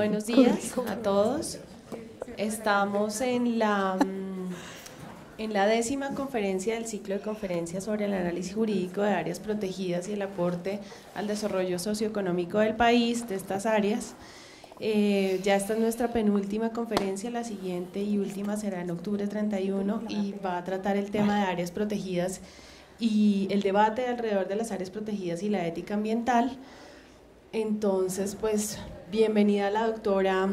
buenos días a todos. Estamos en la, mm, en la décima conferencia del ciclo de conferencias sobre el análisis jurídico de áreas protegidas y el aporte al desarrollo socioeconómico del país de estas áreas. Eh, ya esta es nuestra penúltima conferencia, la siguiente y última será en octubre 31 y va a tratar el tema de áreas protegidas y el debate alrededor de las áreas protegidas y la ética ambiental. Entonces, pues Bienvenida a la doctora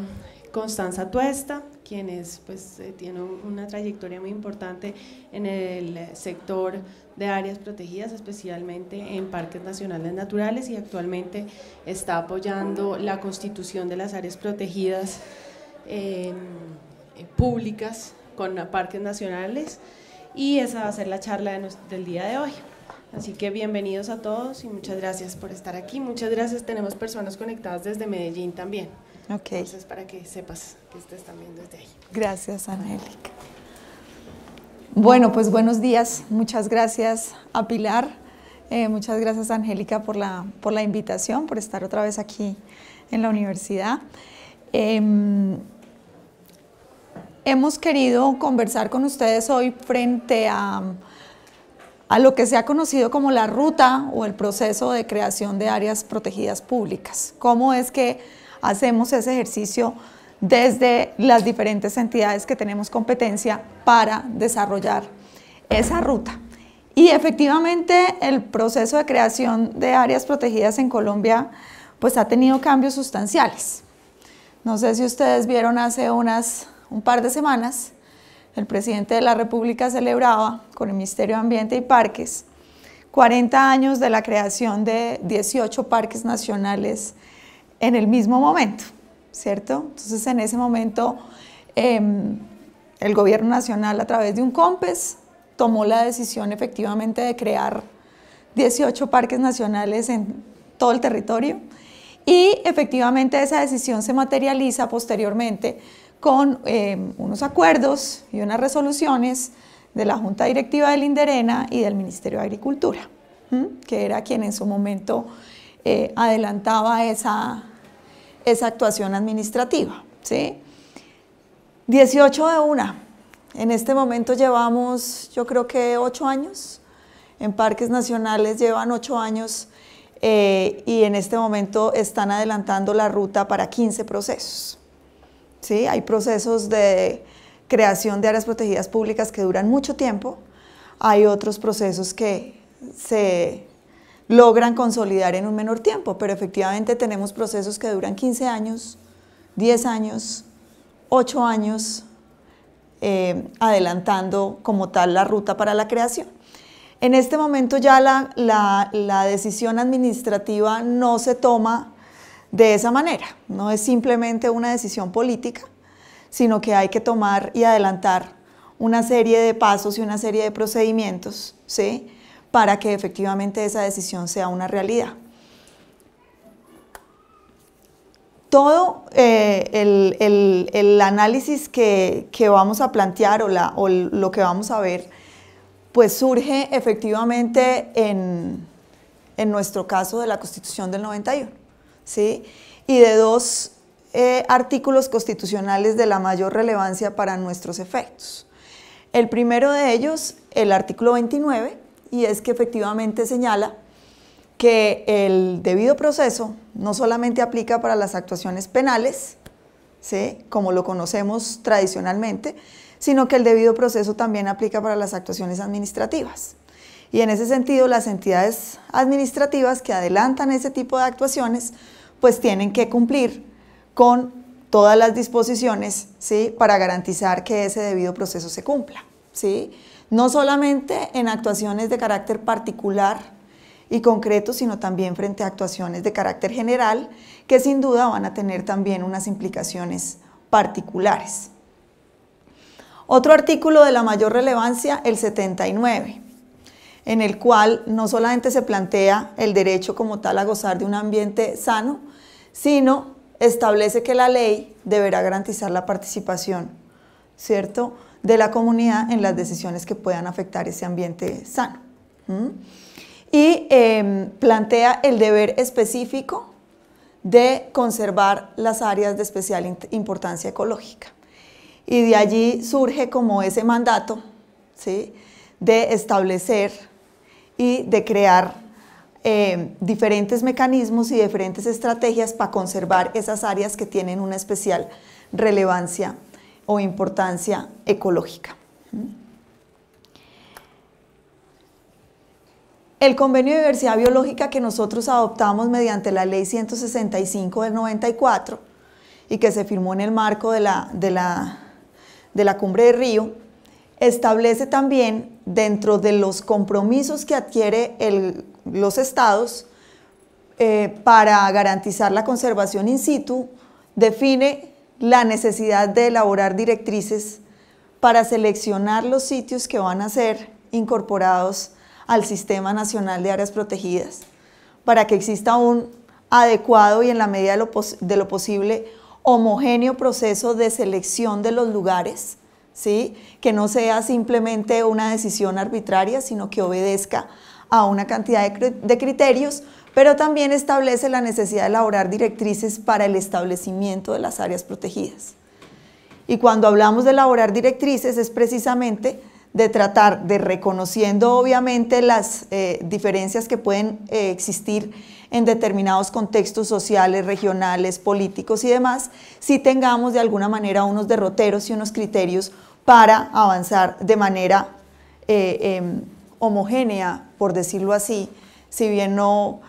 Constanza Tuesta, quien pues, eh, tiene una trayectoria muy importante en el sector de áreas protegidas, especialmente en parques nacionales naturales y actualmente está apoyando la constitución de las áreas protegidas em, públicas con parques nacionales y esa va a ser la charla del día de hoy. Así que bienvenidos a todos y muchas gracias por estar aquí. Muchas gracias. Tenemos personas conectadas desde Medellín también. Ok. Entonces, para que sepas que estés también desde ahí. Gracias, Angélica. Bueno, pues buenos días. Muchas gracias a Pilar. Eh, muchas gracias, Angélica, por la, por la invitación, por estar otra vez aquí en la universidad. Em, hemos querido conversar con ustedes hoy frente a a lo que se ha conocido como la ruta o el proceso de creación de áreas protegidas públicas. ¿Cómo es que hacemos ese ejercicio desde las diferentes entidades que tenemos competencia para desarrollar esa ruta? Y efectivamente el proceso de creación de áreas protegidas en Colombia pues ha tenido cambios sustanciales. No sé si ustedes vieron hace unas, un par de semanas el presidente de la República celebraba con el Ministerio de Ambiente y Parques 40 años de la creación de 18 parques nacionales en el mismo momento, ¿cierto? Entonces en ese momento em, el gobierno nacional a través de un COMPES tomó la decisión efectivamente de crear 18 parques nacionales en todo el territorio y efectivamente esa decisión se materializa posteriormente con em, unos acuerdos y unas resoluciones de la Junta Directiva del Inderena y del Ministerio de Agricultura, que era quien en su momento eh, adelantaba esa, esa actuación administrativa. ¿sí? 18 de una. En este momento llevamos, yo creo que 8 años. En parques nacionales llevan 8 años eh, y en este momento están adelantando la ruta para 15 procesos. ¿sí? Hay procesos de creación de áreas protegidas públicas que duran mucho tiempo, hay otros procesos que se logran consolidar en un menor tiempo, pero efectivamente tenemos procesos que duran 15 años, 10 años, 8 años, eh, adelantando como tal la ruta para la creación. En este momento ya la, la decisión administrativa no se toma de esa manera. No es simplemente una decisión política, sino que hay que tomar y adelantar una serie de pasos y una serie de procedimientos, ¿sí? Para que efectivamente esa decisión sea una realidad. Todo eh, el, análisis que, vamos a plantear o, lo que vamos a ver, pues surge efectivamente en, en nuestro caso de la Constitución del 91. ¿sí? y de dos eh, artículos constitucionales de la mayor relevancia para nuestros efectos. El primero de ellos, el artículo 29, y es que efectivamente señala que el debido proceso no solamente aplica para las actuaciones penales, como lo conocemos tradicionalmente, sino que el debido proceso también aplica para las actuaciones administrativas. Y en ese sentido, las entidades administrativas que adelantan ese tipo de actuaciones pues tienen que cumplir con todas las disposiciones ¿sí? para garantizar que ese debido proceso se cumpla. ¿sí? No solamente en actuaciones de carácter particular y concreto, sino también frente a actuaciones de carácter general, que sin duda van a tener también unas implicaciones particulares. Otro artículo de la mayor relevancia, el 79 en el cual no solamente se plantea el derecho como tal a gozar de un ambiente sano, sino establece que la ley deberá garantizar la participación, ¿cierto?, de la comunidad en las decisiones que puedan afectar ese ambiente sano. Y em, plantea el deber específico de conservar las áreas de especial importancia ecológica. Y de allí surge como ese mandato ¿sí? de establecer y de crear eh, diferentes mecanismos y diferentes estrategias para conservar esas áreas que tienen una especial relevancia o importancia ecológica. ¿Mm? El convenio de diversidad biológica que nosotros adoptamos mediante la ley 165 del 94 y que se firmó en el marco de la, de la, de la cumbre de Río, establece también dentro de los compromisos que adquiere los estados eh, para garantizar la conservación in situ, define la necesidad de elaborar directrices para seleccionar los sitios que van a ser incorporados al Sistema Nacional de Áreas Protegidas, para que exista un adecuado y en la medida de lo posible homogéneo proceso de selección de los lugares que no sea simplemente una decisión arbitraria, sino que obedezca a una cantidad de, criterios, pero también establece la necesidad de elaborar directrices para el establecimiento de las áreas protegidas. Y cuando hablamos de elaborar directrices es precisamente de tratar de reconociendo obviamente las eh, diferencias que pueden eh, existir en determinados contextos sociales, regionales, políticos y demás, si tengamos de alguna manera unos derroteros y unos criterios para avanzar de manera eh, em, homogénea, por decirlo así, si bien no,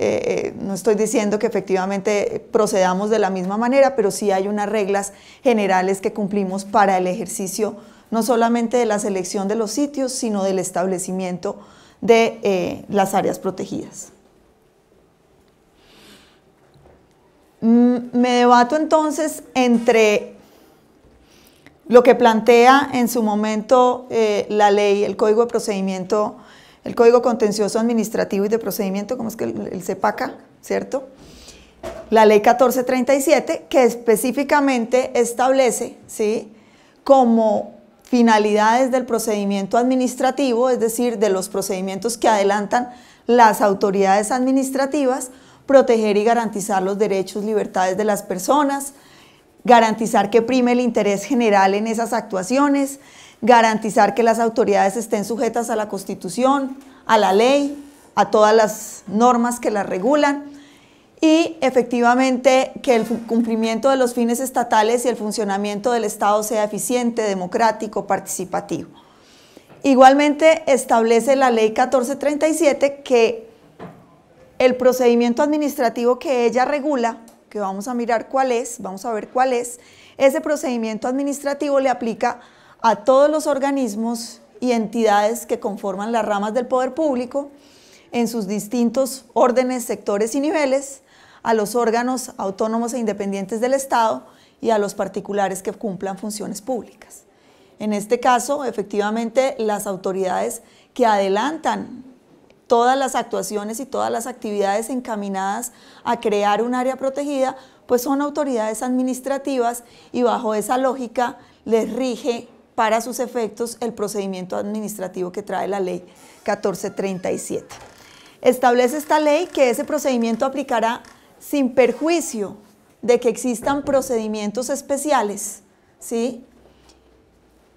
eh, eh, no estoy diciendo que efectivamente procedamos de la misma manera, pero sí hay unas reglas generales que cumplimos para el ejercicio no solamente de la selección de los sitios, sino del establecimiento de las áreas protegidas. Mm, me debato entonces entre lo que plantea en su momento eh, la ley, el Código de Procedimiento, el Código Contencioso Administrativo y de Procedimiento, como es que el, el CEPACA, ¿cierto? La ley 1437, que específicamente establece, ¿sí? Como finalidades del procedimiento administrativo, es decir, de los procedimientos que adelantan las autoridades administrativas, proteger y garantizar los derechos, libertades de las personas, garantizar que prime el interés general en esas actuaciones, garantizar que las autoridades estén sujetas a la Constitución, a la ley, a todas las normas que las regulan y efectivamente que el cumplimiento de los fines estatales y el funcionamiento del Estado sea eficiente, democrático, participativo. Igualmente establece la ley 1437 que el procedimiento administrativo que ella regula vamos a mirar cuál es, vamos a ver cuál es, ese procedimiento administrativo le aplica a todos los organismos y entidades que conforman las ramas del poder público en sus distintos órdenes, sectores y niveles, a los órganos autónomos e independientes del Estado y a los particulares que cumplan funciones públicas. En este caso, efectivamente, las autoridades que adelantan todas las actuaciones y todas las actividades encaminadas a crear un área protegida, pues son autoridades administrativas y bajo esa lógica les rige para sus efectos el procedimiento administrativo que trae la ley 1437. Establece esta ley que ese procedimiento aplicará sin perjuicio de que existan procedimientos especiales, ¿sí?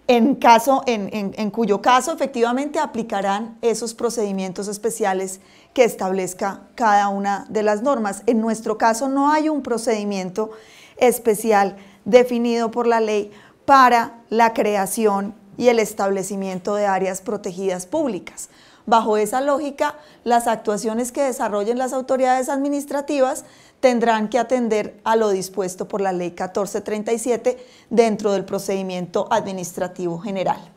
en, caso, cuyo caso efectivamente aplicarán esos procedimientos especiales que establezca cada una de las normas. En nuestro caso no hay un procedimiento especial definido por la ley para la creación y el establecimiento de áreas protegidas públicas. Bajo esa lógica, las actuaciones que desarrollen las autoridades administrativas tendrán que atender a lo dispuesto por la Ley 1437 dentro del procedimiento administrativo general.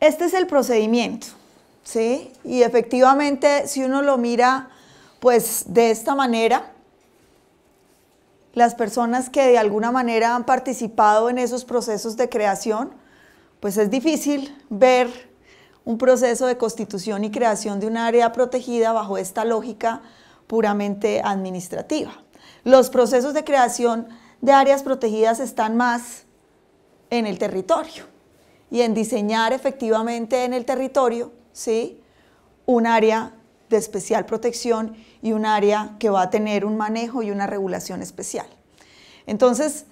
Este es el procedimiento, ¿sí? Y efectivamente, si uno lo mira, pues de esta manera, las personas que de alguna manera han participado en esos procesos de creación, pues es difícil ver un proceso de constitución y creación de un área protegida bajo esta lógica puramente administrativa. Los procesos de creación de áreas protegidas están más en el territorio y en diseñar efectivamente en el territorio ¿sí? un área de especial protección y un área que va a tener un manejo y una regulación especial. Entonces,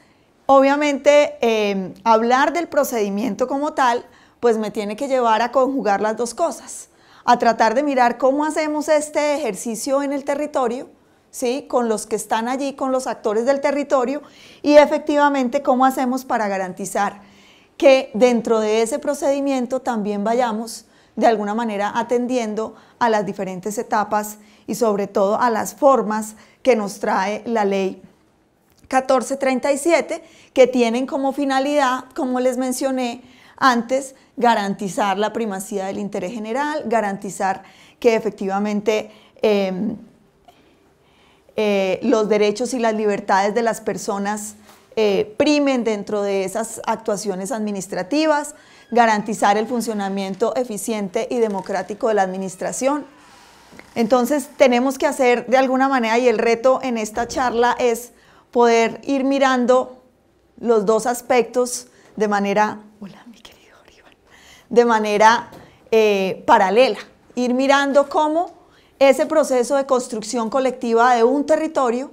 obviamente, eh, hablar del procedimiento como tal pues me tiene que llevar a conjugar las dos cosas, a tratar de mirar cómo hacemos este ejercicio en el territorio, ¿sí? con los que están allí, con los actores del territorio, y efectivamente cómo hacemos para garantizar que dentro de ese procedimiento también vayamos de alguna manera atendiendo a las diferentes etapas y sobre todo a las formas que nos trae la ley 1437, que tienen como finalidad, como les mencioné antes, garantizar la primacía del interés general, garantizar que efectivamente em, eh, los derechos y las libertades de las personas eh, primen dentro de esas actuaciones administrativas, garantizar el funcionamiento eficiente y democrático de la administración. Entonces tenemos que hacer de alguna manera, y el reto en esta charla es poder ir mirando los dos aspectos de manera de manera eh, paralela, ir mirando cómo ese proceso de construcción colectiva de un territorio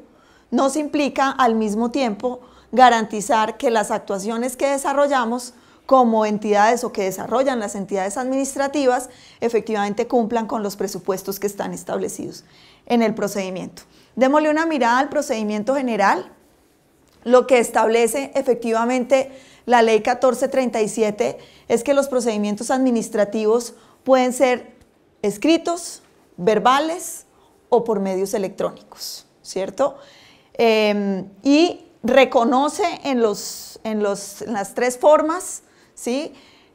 nos implica al mismo tiempo garantizar que las actuaciones que desarrollamos como entidades o que desarrollan las entidades administrativas efectivamente cumplan con los presupuestos que están establecidos en el procedimiento. Démosle una mirada al procedimiento general, lo que establece efectivamente la ley 1437 es que los procedimientos administrativos pueden ser escritos, verbales o por medios electrónicos, ¿cierto? Em, y reconoce en, las tres formas, ¿sí?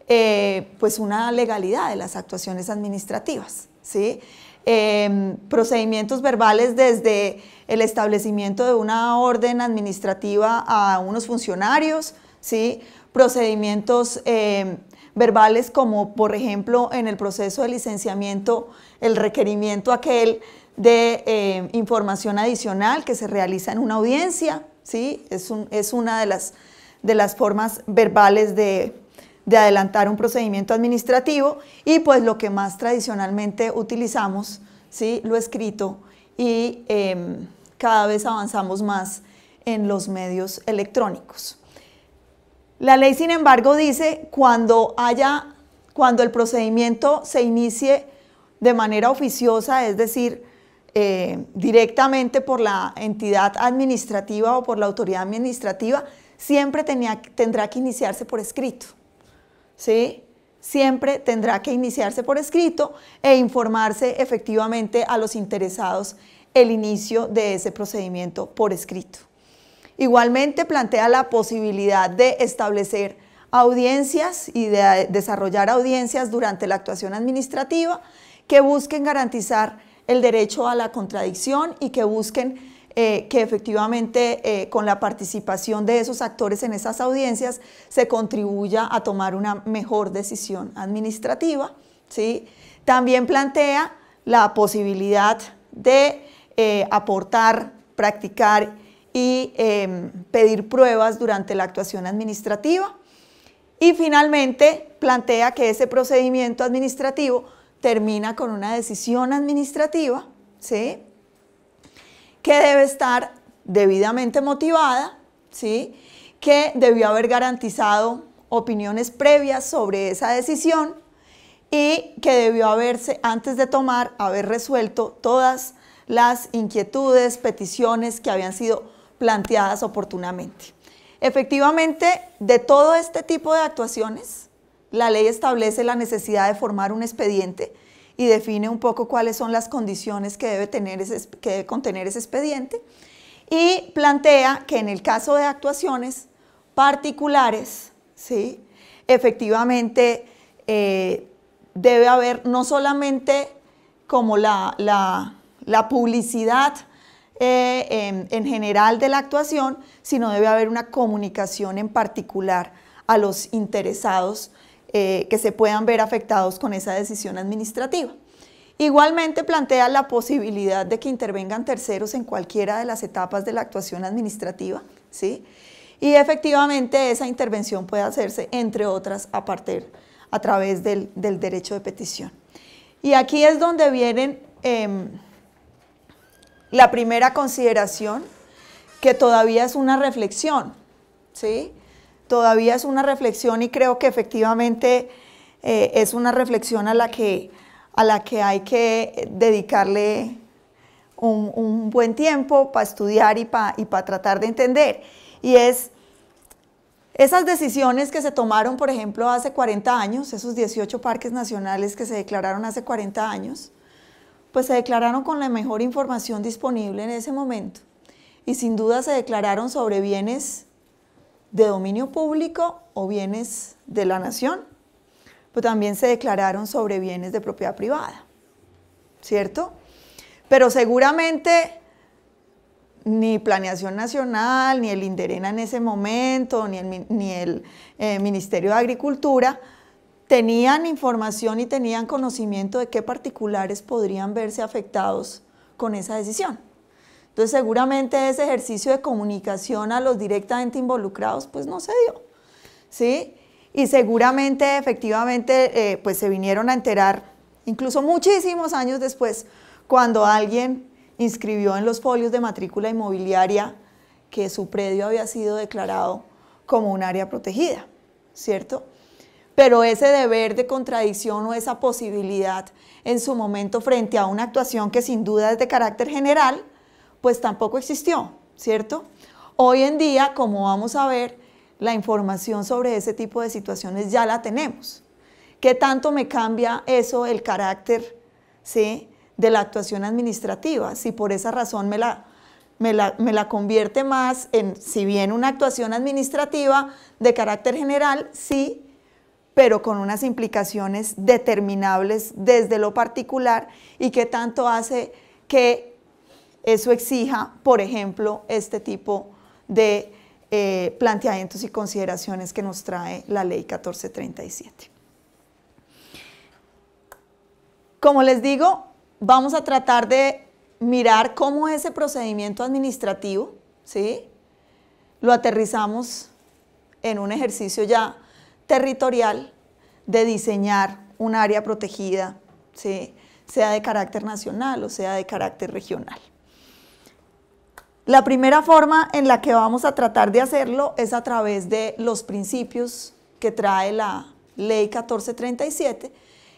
Eh, pues una legalidad de las actuaciones administrativas, ¿sí? Em, procedimientos verbales desde el establecimiento de una orden administrativa a unos funcionarios, procedimientos eh, verbales como por ejemplo en el proceso de licenciamiento el requerimiento aquel de eh, información adicional que se realiza en una audiencia, es, una de las, formas verbales de, adelantar un procedimiento administrativo y pues lo que más tradicionalmente utilizamos, ¿sí? lo escrito y em, cada vez avanzamos más en los medios electrónicos. La ley, sin embargo, dice cuando haya, cuando el procedimiento se inicie de manera oficiosa, es decir, eh, directamente por la entidad administrativa o por la autoridad administrativa, siempre tendrá que iniciarse por escrito. ¿Sí? Siempre tendrá que iniciarse por escrito e informarse efectivamente a los interesados el inicio de ese procedimiento por escrito. Igualmente plantea la posibilidad de establecer audiencias y de eh, desarrollar audiencias durante la actuación administrativa que busquen garantizar el derecho a la contradicción y que busquen eh, que efectivamente eh, con la participación de esos actores en esas audiencias se contribuya a tomar una mejor decisión administrativa. ¿sí? También plantea la posibilidad de aportar, practicar y em, pedir pruebas durante la actuación administrativa. Y finalmente plantea que ese procedimiento administrativo termina con una decisión administrativa, ¿sí? que debe estar debidamente motivada, ¿sí? que debió haber garantizado opiniones previas sobre esa decisión y que debió haberse, antes de tomar, haber resuelto todas las inquietudes, peticiones que habían sido planteadas oportunamente. Efectivamente, de todo este tipo de actuaciones, la ley establece la necesidad de formar un expediente y define un poco cuáles son las condiciones que debe, tener ese, que contener ese expediente y plantea que en el caso de actuaciones particulares, ¿sí? efectivamente eh, debe haber no solamente como la publicidad eh, en, general de la actuación, sino debe haber una comunicación en particular a los interesados eh, que se puedan ver afectados con esa decisión administrativa. Igualmente plantea la posibilidad de que intervengan terceros en cualquiera de las etapas de la actuación administrativa, ¿sí? Y efectivamente esa intervención puede hacerse, entre otras, a partir, a través del, derecho de petición. Y aquí es donde vienen em, la primera consideración, que todavía es una reflexión, ¿sí? Todavía es una reflexión y creo que efectivamente eh, es una reflexión a la que, a la que hay que dedicarle un, buen tiempo para estudiar y para tratar de entender. Y es esas decisiones que se tomaron, por ejemplo, hace 40 años, esos 18 parques nacionales que se declararon hace 40 años, pues se declararon con la mejor información disponible en ese momento y sin duda se declararon sobre bienes de dominio público o bienes de la nación, pues también se declararon sobre bienes de propiedad privada, ¿cierto? Pero seguramente ni Planeación Nacional, ni el Inderena en ese momento, ni el, eh, Ministerio de Agricultura tenían información y tenían conocimiento de qué particulares podrían verse afectados con esa decisión. Entonces seguramente ese ejercicio de comunicación a los directamente involucrados pues no se dio, ¿sí? Y seguramente efectivamente eh, pues se vinieron a enterar incluso muchísimos años después cuando alguien inscribió en los folios de matrícula inmobiliaria que su predio había sido declarado como un área protegida, ¿cierto? pero ese deber de contradicción o esa posibilidad en su momento frente a una actuación que sin duda es de carácter general, pues tampoco existió, ¿cierto? Hoy en día, como vamos a ver, la información sobre ese tipo de situaciones ya la tenemos. ¿Qué tanto me cambia eso el carácter ¿sí? de la actuación administrativa? Si por esa razón me la, me la, me la convierte más en, si bien una actuación administrativa de carácter general, sí pero con unas implicaciones determinables desde lo particular y que tanto hace que eso exija, por ejemplo, este tipo de eh, planteamientos y consideraciones que nos trae la ley 1437. Como les digo, vamos a tratar de mirar cómo ese procedimiento administrativo, Lo aterrizamos en un ejercicio ya territorial de diseñar un área protegida, sea de carácter nacional o sea de carácter regional. La primera forma en la que vamos a tratar de hacerlo es a través de los principios que trae la Ley 1437,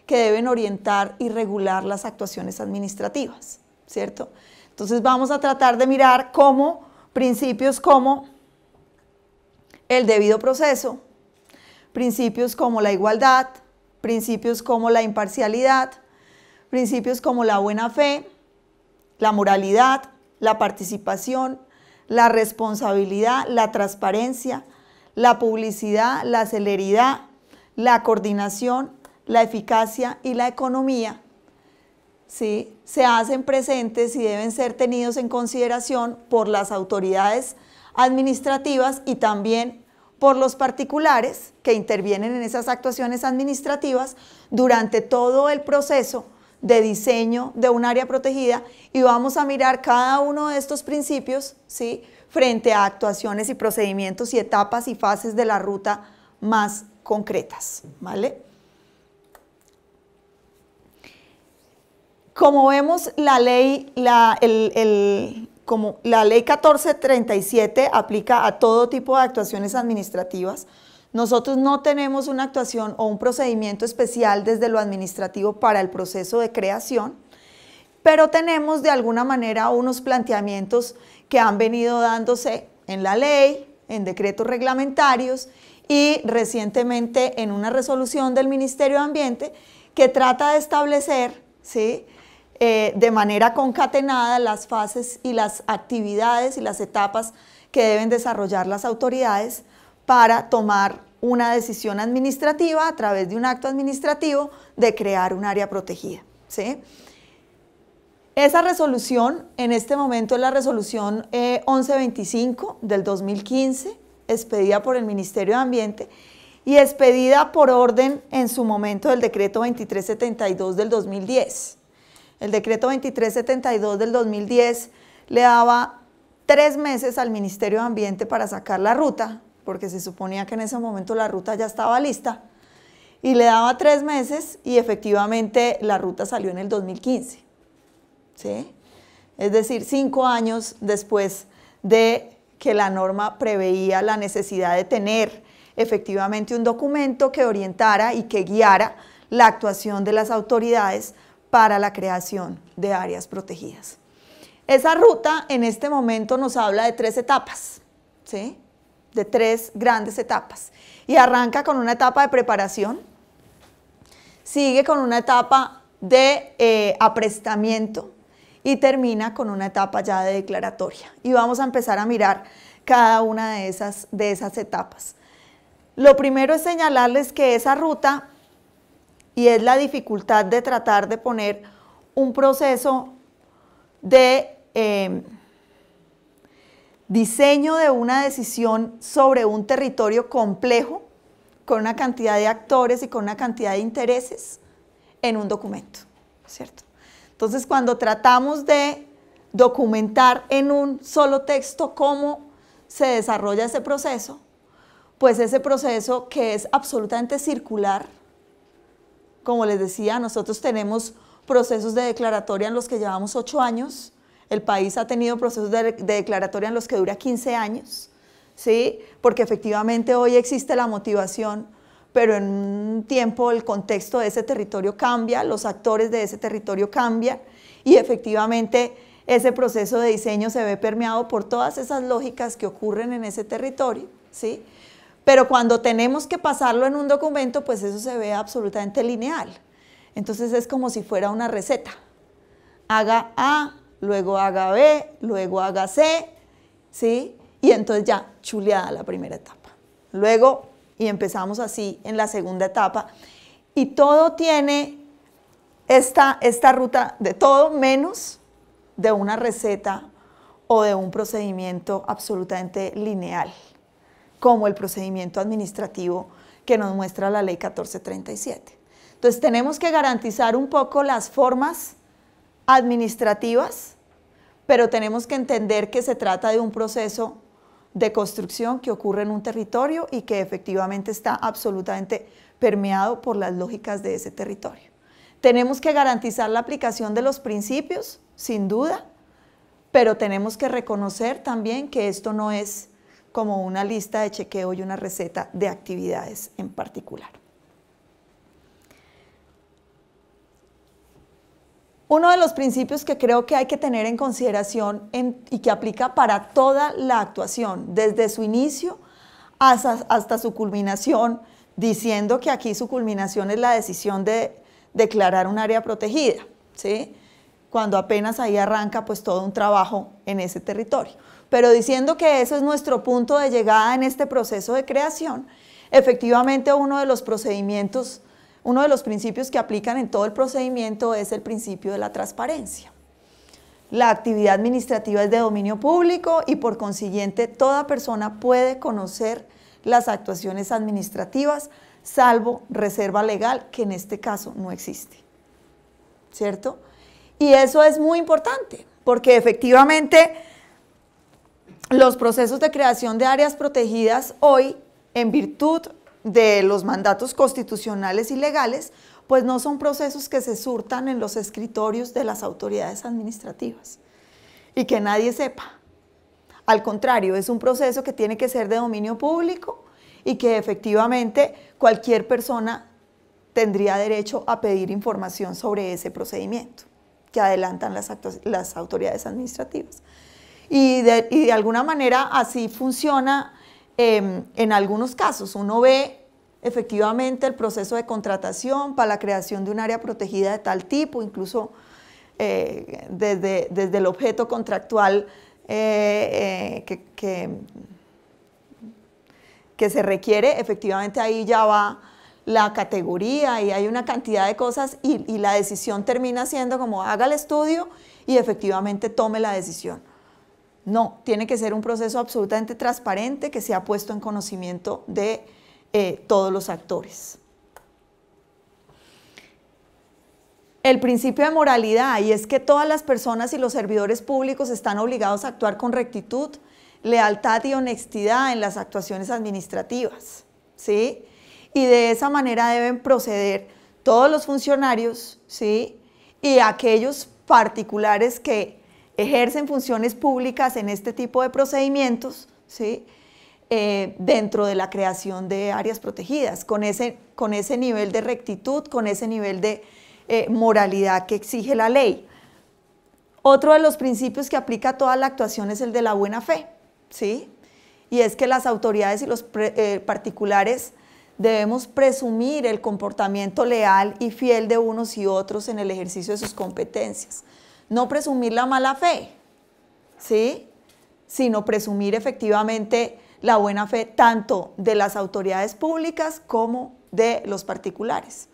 que deben orientar y regular las actuaciones administrativas, ¿cierto? Entonces vamos a tratar de mirar cómo principios como el debido proceso, principios como la igualdad, principios como la imparcialidad, principios como la buena fe, la moralidad, la participación, la responsabilidad, la transparencia, la publicidad, la celeridad, la coordinación, la eficacia y la economía. ¿sí? Se hacen presentes y deben ser tenidos en consideración por las autoridades administrativas y también por los particulares que intervienen en esas actuaciones administrativas durante todo el proceso de diseño de un área protegida y vamos a mirar cada uno de estos principios ¿sí? frente a actuaciones y procedimientos y etapas y fases de la ruta más concretas. ¿vale? Como vemos, la ley, la, el, como la ley 1437 aplica a todo tipo de actuaciones administrativas, nosotros no tenemos una actuación o un procedimiento especial desde lo administrativo para el proceso de creación, pero tenemos de alguna manera unos planteamientos que han venido dándose en la ley, en decretos reglamentarios y recientemente en una resolución del Ministerio de Ambiente que trata de establecer ¿sí? Eh, de manera concatenada las fases y las actividades y las etapas que deben desarrollar las autoridades para tomar una decisión administrativa a través de un acto administrativo de crear un área protegida. Esa resolución, en este momento es la resolución 1125 eh, del 2015, expedida por el Ministerio de Ambiente y expedida por orden en su momento del decreto 2372 del 2010. El decreto 2372 del 2010 le daba tres meses al Ministerio de Ambiente para sacar la ruta, porque se suponía que en ese momento la ruta ya estaba lista, y le daba tres meses y efectivamente la ruta salió en el 2015. Es decir, cinco años después de que la norma preveía la necesidad de tener efectivamente un documento que orientara y que guiara la actuación de las autoridades para la creación de áreas protegidas. Esa ruta en este momento nos habla de tres etapas, ¿sí? de tres grandes etapas. Y arranca con una etapa de preparación, sigue con una etapa de eh, aprestamiento y termina con una etapa ya de declaratoria. Y vamos a empezar a mirar cada una de esas, de esas etapas. Lo primero es señalarles que esa ruta y es la dificultad de tratar de poner un proceso de em, diseño de una decisión sobre un territorio complejo con una cantidad de actores y con una cantidad de intereses en un documento, ¿cierto? Entonces, cuando tratamos de documentar en un solo texto cómo se desarrolla ese proceso, pues ese proceso que es absolutamente circular, como les decía, nosotros tenemos procesos de declaratoria en los que llevamos ocho años. El país ha tenido procesos de, declaratoria en los que dura 15 años, ¿sí? porque efectivamente hoy existe la motivación, pero en un tiempo el contexto de ese territorio cambia, los actores de ese territorio cambian y efectivamente ese proceso de diseño se ve permeado por todas esas lógicas que ocurren en ese territorio. ¿sí? Pero cuando tenemos que pasarlo en un documento, pues eso se ve absolutamente lineal. Entonces es como si fuera una receta. Haga A, luego haga B, luego haga C, ¿sí? Y entonces ya, chuleada la primera etapa. Luego, y empezamos así en la segunda etapa. Y todo tiene esta, esta ruta de todo menos de una receta o de un procedimiento absolutamente lineal como el procedimiento administrativo que nos muestra la ley 1437. Entonces tenemos que garantizar un poco las formas administrativas, pero tenemos que entender que se trata de un proceso de construcción que ocurre en un territorio y que efectivamente está absolutamente permeado por las lógicas de ese territorio. Tenemos que garantizar la aplicación de los principios, sin duda, pero tenemos que reconocer también que esto no es como una lista de chequeo y una receta de actividades en particular. Uno de los principios que creo que hay que tener en consideración y que aplica para toda la actuación, desde su inicio hasta, su culminación, diciendo que aquí su culminación es la decisión de declarar un área protegida, ¿sí? cuando apenas ahí arranca pues, todo un trabajo en ese territorio pero diciendo que ese es nuestro punto de llegada en este proceso de creación, efectivamente uno de los procedimientos, uno de los principios que aplican en todo el procedimiento es el principio de la transparencia. La actividad administrativa es de dominio público y por consiguiente toda persona puede conocer las actuaciones administrativas, salvo reserva legal, que en este caso no existe. ¿Cierto? Y eso es muy importante, porque efectivamente los procesos de creación de áreas protegidas hoy, en virtud de los mandatos constitucionales y legales, pues no son procesos que se surtan en los escritorios de las autoridades administrativas y que nadie sepa. Al contrario, es un proceso que tiene que ser de dominio público y que efectivamente cualquier persona tendría derecho a pedir información sobre ese procedimiento que adelantan las, autoridades administrativas. Y de, alguna manera así funciona em, en algunos casos. Uno ve efectivamente el proceso de contratación para la creación de un área protegida de tal tipo, incluso eh, desde, el objeto contractual eh, eh, que, se requiere, efectivamente ahí ya va la categoría y hay una cantidad de cosas y, la decisión termina siendo como haga el estudio y efectivamente tome la decisión. No, tiene que ser un proceso absolutamente transparente que se ha puesto en conocimiento de eh, todos los actores. El principio de moralidad, y es que todas las personas y los servidores públicos están obligados a actuar con rectitud, lealtad y honestidad en las actuaciones administrativas. ¿sí? Y de esa manera deben proceder todos los funcionarios ¿sí? y aquellos particulares que ejercen funciones públicas en este tipo de procedimientos, ¿sí? Eh, dentro de la creación de áreas protegidas, con ese, nivel de rectitud, con ese nivel de eh, moralidad que exige la ley. Otro de los principios que aplica toda la actuación es el de la buena fe, ¿sí? Y es que las autoridades y los eh, particulares debemos presumir el comportamiento leal y fiel de unos y otros en el ejercicio de sus competencias no presumir la mala fe, ¿sí? Sino presumir efectivamente la buena fe tanto de las autoridades públicas como de los particulares,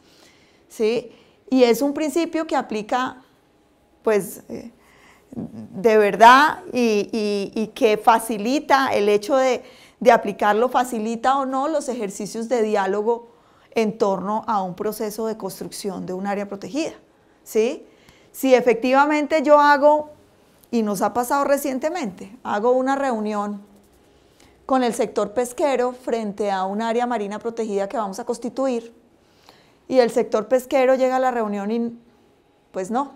¿sí? Y es un principio que aplica, pues, eh, de verdad y, que facilita el hecho de, de aplicarlo, facilita o no los ejercicios de diálogo en torno a un proceso de construcción de un área protegida, ¿sí? si efectivamente yo hago, y nos ha pasado recientemente, hago una reunión con el sector pesquero frente a un área marina protegida que vamos a constituir, y el sector pesquero llega a la reunión y pues no.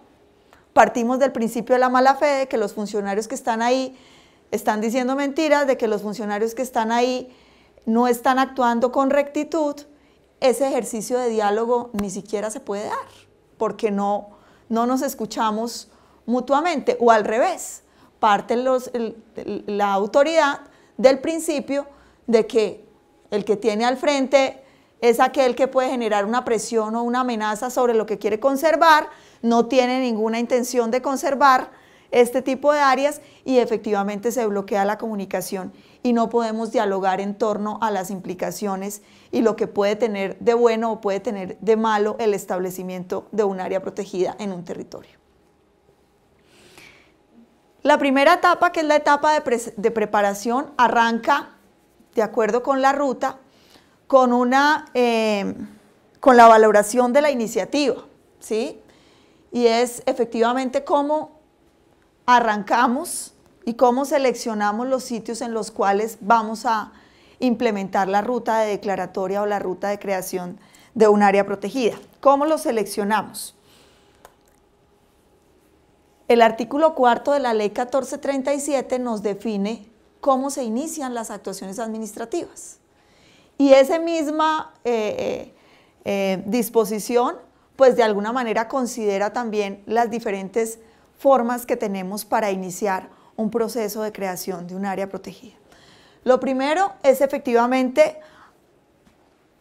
Partimos del principio de la mala fe, de que los funcionarios que están ahí están diciendo mentiras, de que los funcionarios que están ahí no están actuando con rectitud, ese ejercicio de diálogo ni siquiera se puede dar, porque no, no nos escuchamos mutuamente o al revés, parte la autoridad del principio de que el que tiene al frente es aquel que puede generar una presión o una amenaza sobre lo que quiere conservar, no tiene ninguna intención de conservar este tipo de áreas y efectivamente se bloquea la comunicación y no podemos dialogar en torno a las implicaciones y lo que puede tener de bueno o puede tener de malo el establecimiento de un área protegida en un territorio. La primera etapa, que es la etapa de, preparación, arranca, de acuerdo con la ruta, con, una, em, con la valoración de la iniciativa, ¿sí? Y es efectivamente cómo arrancamos y cómo seleccionamos los sitios en los cuales vamos a implementar la ruta de declaratoria o la ruta de creación de un área protegida. ¿Cómo lo seleccionamos? El artículo cuarto de la ley 1437 nos define cómo se inician las actuaciones administrativas. Y esa misma eh, eh, eh, disposición, pues de alguna manera considera también las diferentes formas que tenemos para iniciar un proceso de creación de un área protegida. Lo primero es efectivamente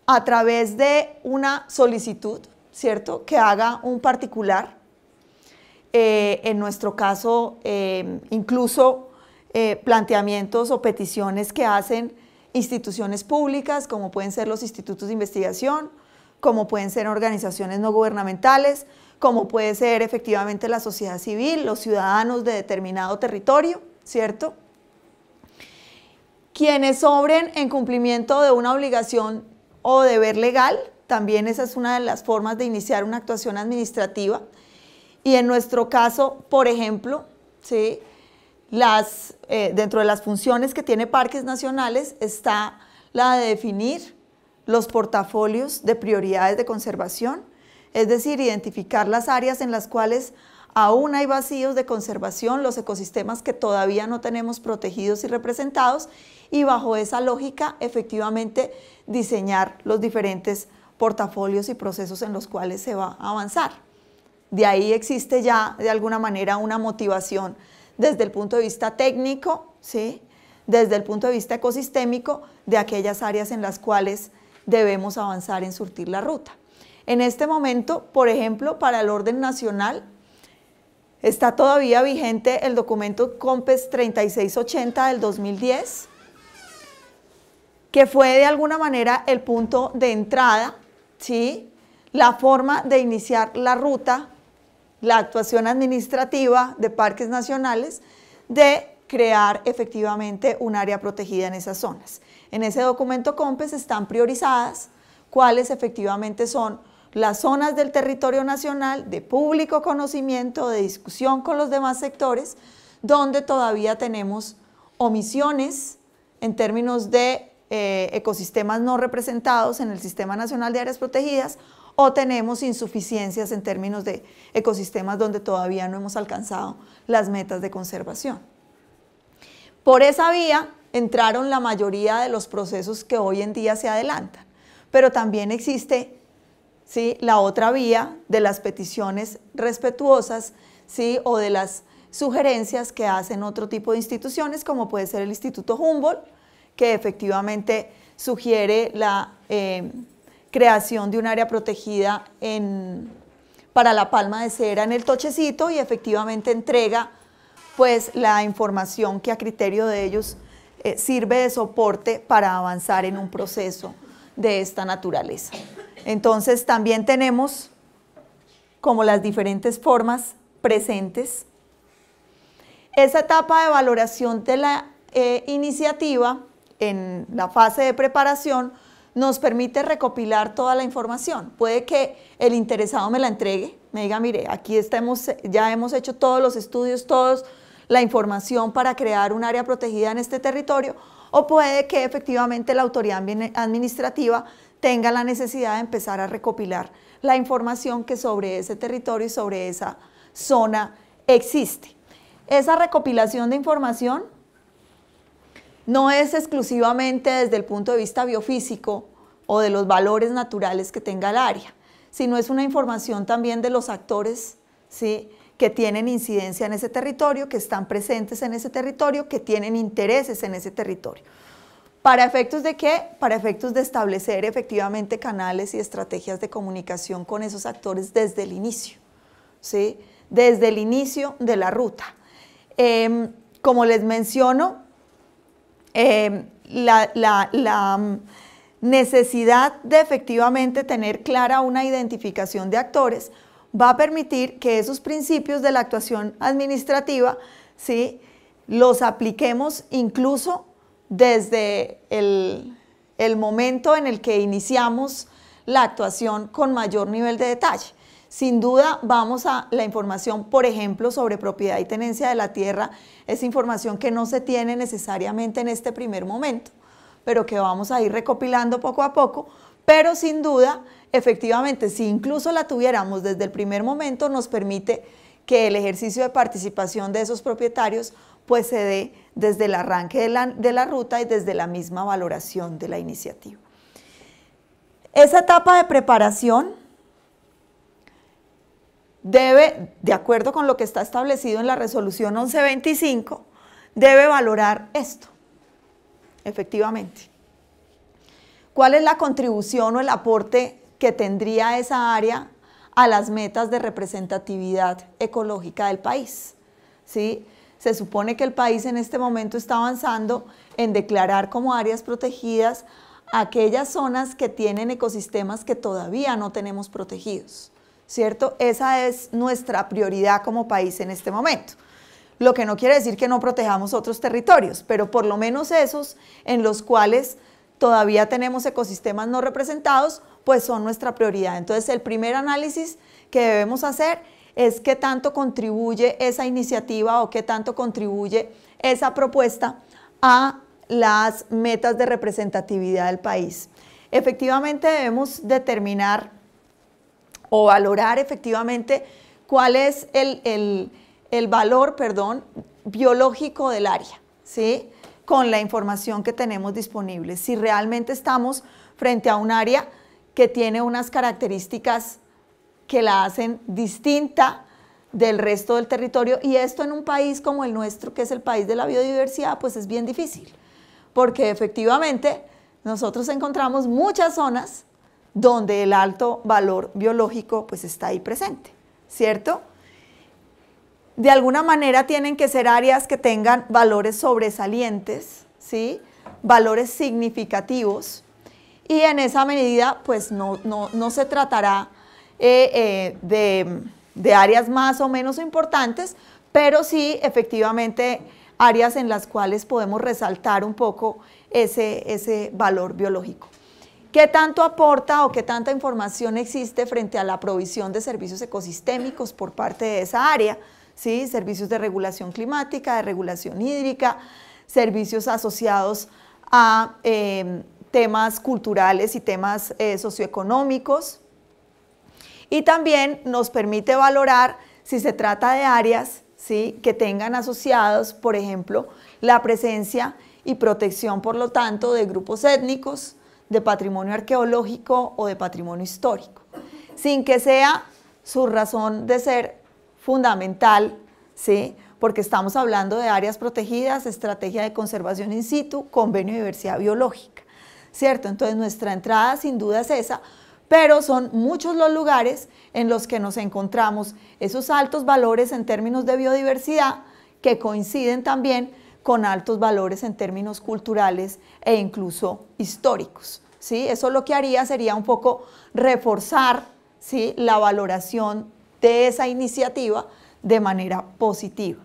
a través de una solicitud, ¿cierto? Que haga un particular. Eh, en nuestro caso, eh, incluso eh, planteamientos o peticiones que hacen instituciones públicas, como pueden ser los institutos de investigación, como pueden ser organizaciones no gubernamentales, como puede ser efectivamente la sociedad civil, los ciudadanos de determinado territorio, ¿cierto? quienes obren en cumplimiento de una obligación o deber legal, también esa es una de las formas de iniciar una actuación administrativa. Y en nuestro caso, por ejemplo, ¿sí? las, eh, dentro de las funciones que tiene Parques Nacionales está la de definir los portafolios de prioridades de conservación, es decir, identificar las áreas en las cuales aún hay vacíos de conservación, los ecosistemas que todavía no tenemos protegidos y representados, y bajo esa lógica efectivamente diseñar los diferentes portafolios y procesos en los cuales se va a avanzar. De ahí existe ya de alguna manera una motivación desde el punto de vista técnico, ¿sí? desde el punto de vista ecosistémico de aquellas áreas en las cuales debemos avanzar en surtir la ruta. En este momento, por ejemplo, para el orden nacional, está todavía vigente el documento COMPES 3680 del 2010, que fue de alguna manera el punto de entrada, ¿sí? la forma de iniciar la ruta, la actuación administrativa de parques nacionales, de crear efectivamente un área protegida en esas zonas. En ese documento COMPES están priorizadas cuáles efectivamente son las zonas del territorio nacional de público conocimiento, de discusión con los demás sectores, donde todavía tenemos omisiones en términos de eh, ecosistemas no representados en el Sistema Nacional de Áreas Protegidas o tenemos insuficiencias en términos de ecosistemas donde todavía no hemos alcanzado las metas de conservación. Por esa vía entraron la mayoría de los procesos que hoy en día se adelantan, pero también existe ¿sí? la otra vía de las peticiones respetuosas o de las sugerencias que hacen otro tipo de instituciones, como puede ser el Instituto Humboldt, que efectivamente sugiere la eh, creación de un área protegida para la palma de cera en el tochecito y efectivamente entrega pues la información que a criterio de ellos eh, sirve de soporte para avanzar en un proceso de esta naturaleza. Entonces también tenemos como las diferentes formas presentes. Esa etapa de valoración de la eh, iniciativa en la fase de preparación nos permite recopilar toda la información. Puede que el interesado me la entregue, me diga, mire, aquí estamos, ya hemos hecho todos los estudios, todos la información para crear un área protegida en este territorio, o puede que efectivamente la autoridad administrativa tenga la necesidad de empezar a recopilar la información que sobre ese territorio y sobre esa zona existe. Esa recopilación de información no es exclusivamente desde el punto de vista biofísico o de los valores naturales que tenga el área, sino es una información también de los actores ¿sí? que tienen incidencia en ese territorio, que están presentes en ese territorio, que tienen intereses en ese territorio. ¿Para efectos de qué? Para efectos de establecer efectivamente canales y estrategias de comunicación con esos actores desde el inicio, ¿sí? desde el inicio de la ruta. Em, como les menciono, Em, la, mm, necesidad de efectivamente tener clara una identificación de actores va a permitir que esos principios de la actuación administrativa ¿sí? los apliquemos incluso desde el momento en el que iniciamos la actuación con mayor nivel de detalle. Sin duda vamos a la información, por ejemplo, sobre propiedad y tenencia de la tierra, es información que no se tiene necesariamente en este primer momento, pero que vamos a ir recopilando poco a poco, pero sin duda, efectivamente, si incluso la tuviéramos desde el primer momento, nos permite que el ejercicio de participación de esos propietarios pues se dé desde el arranque de la, de la, ruta y desde la misma valoración de la iniciativa. Esa etapa de preparación debe, de acuerdo con lo que está establecido en la resolución 1125, debe valorar esto, efectivamente. ¿Cuál es la contribución o el aporte que tendría esa área a las metas de representatividad ecológica del país? ¿Sí? Se supone que el país en este momento está avanzando en declarar como áreas protegidas aquellas zonas que tienen ecosistemas que todavía no tenemos protegidos. ¿cierto? Esa es nuestra prioridad como país en este momento. Lo que no quiere decir que no protejamos otros territorios, pero por lo menos esos en los cuales todavía tenemos ecosistemas no representados, pues son nuestra prioridad. Entonces, el primer análisis que debemos hacer es qué tanto contribuye esa iniciativa o qué tanto contribuye esa propuesta a las metas de representatividad del país. Efectivamente, debemos determinar o valorar efectivamente cuál es el, valor perdón, biológico del área, ¿sí? con la información que tenemos disponible. Si realmente estamos frente a un área que tiene unas características que la hacen distinta del resto del territorio y esto en un país como el nuestro, que es el país de la biodiversidad, pues es bien difícil, porque efectivamente nosotros encontramos muchas zonas donde el alto valor biológico pues está ahí presente, ¿cierto? De alguna manera tienen que ser áreas que tengan valores sobresalientes, ¿sí? Valores significativos y en esa medida pues no, se tratará eh, eh, de, áreas más o menos importantes, pero sí efectivamente áreas en las cuales podemos resaltar un poco ese valor biológico. ¿Qué tanto aporta o qué tanta información existe frente a la provisión de servicios ecosistémicos por parte de esa área? ¿Sí? Servicios de regulación climática, de regulación hídrica, servicios asociados a em, temas culturales y temas eh, socioeconómicos. Y también nos permite valorar si se trata de áreas que tengan asociados, por ejemplo, la presencia y protección, por lo tanto, de grupos étnicos, de patrimonio arqueológico o de patrimonio histórico, sin que sea su razón de ser fundamental, ¿sí? porque estamos hablando de áreas protegidas, estrategia de conservación in situ, convenio de diversidad biológica, ¿cierto? Entonces nuestra entrada sin duda es esa, pero son muchos los lugares en los que nos encontramos esos altos valores en términos de biodiversidad que coinciden también con altos valores en términos culturales e incluso históricos. ¿sí? Eso lo que haría sería un poco reforzar ¿sí? la valoración de esa iniciativa de manera positiva.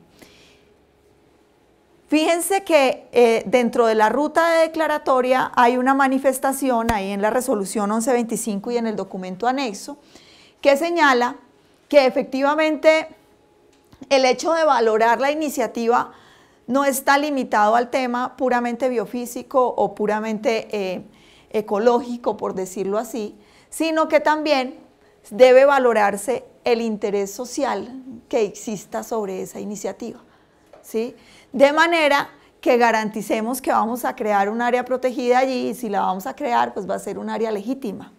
Fíjense que eh, dentro de la ruta de declaratoria hay una manifestación ahí en la resolución 1125 y en el documento anexo que señala que efectivamente el hecho de valorar la iniciativa no está limitado al tema puramente biofísico o puramente eh, ecológico, por decirlo así, sino que también debe valorarse el interés social que exista sobre esa iniciativa. ¿sí? De manera que garanticemos que vamos a crear un área protegida allí y si la vamos a crear, pues va a ser un área legítima.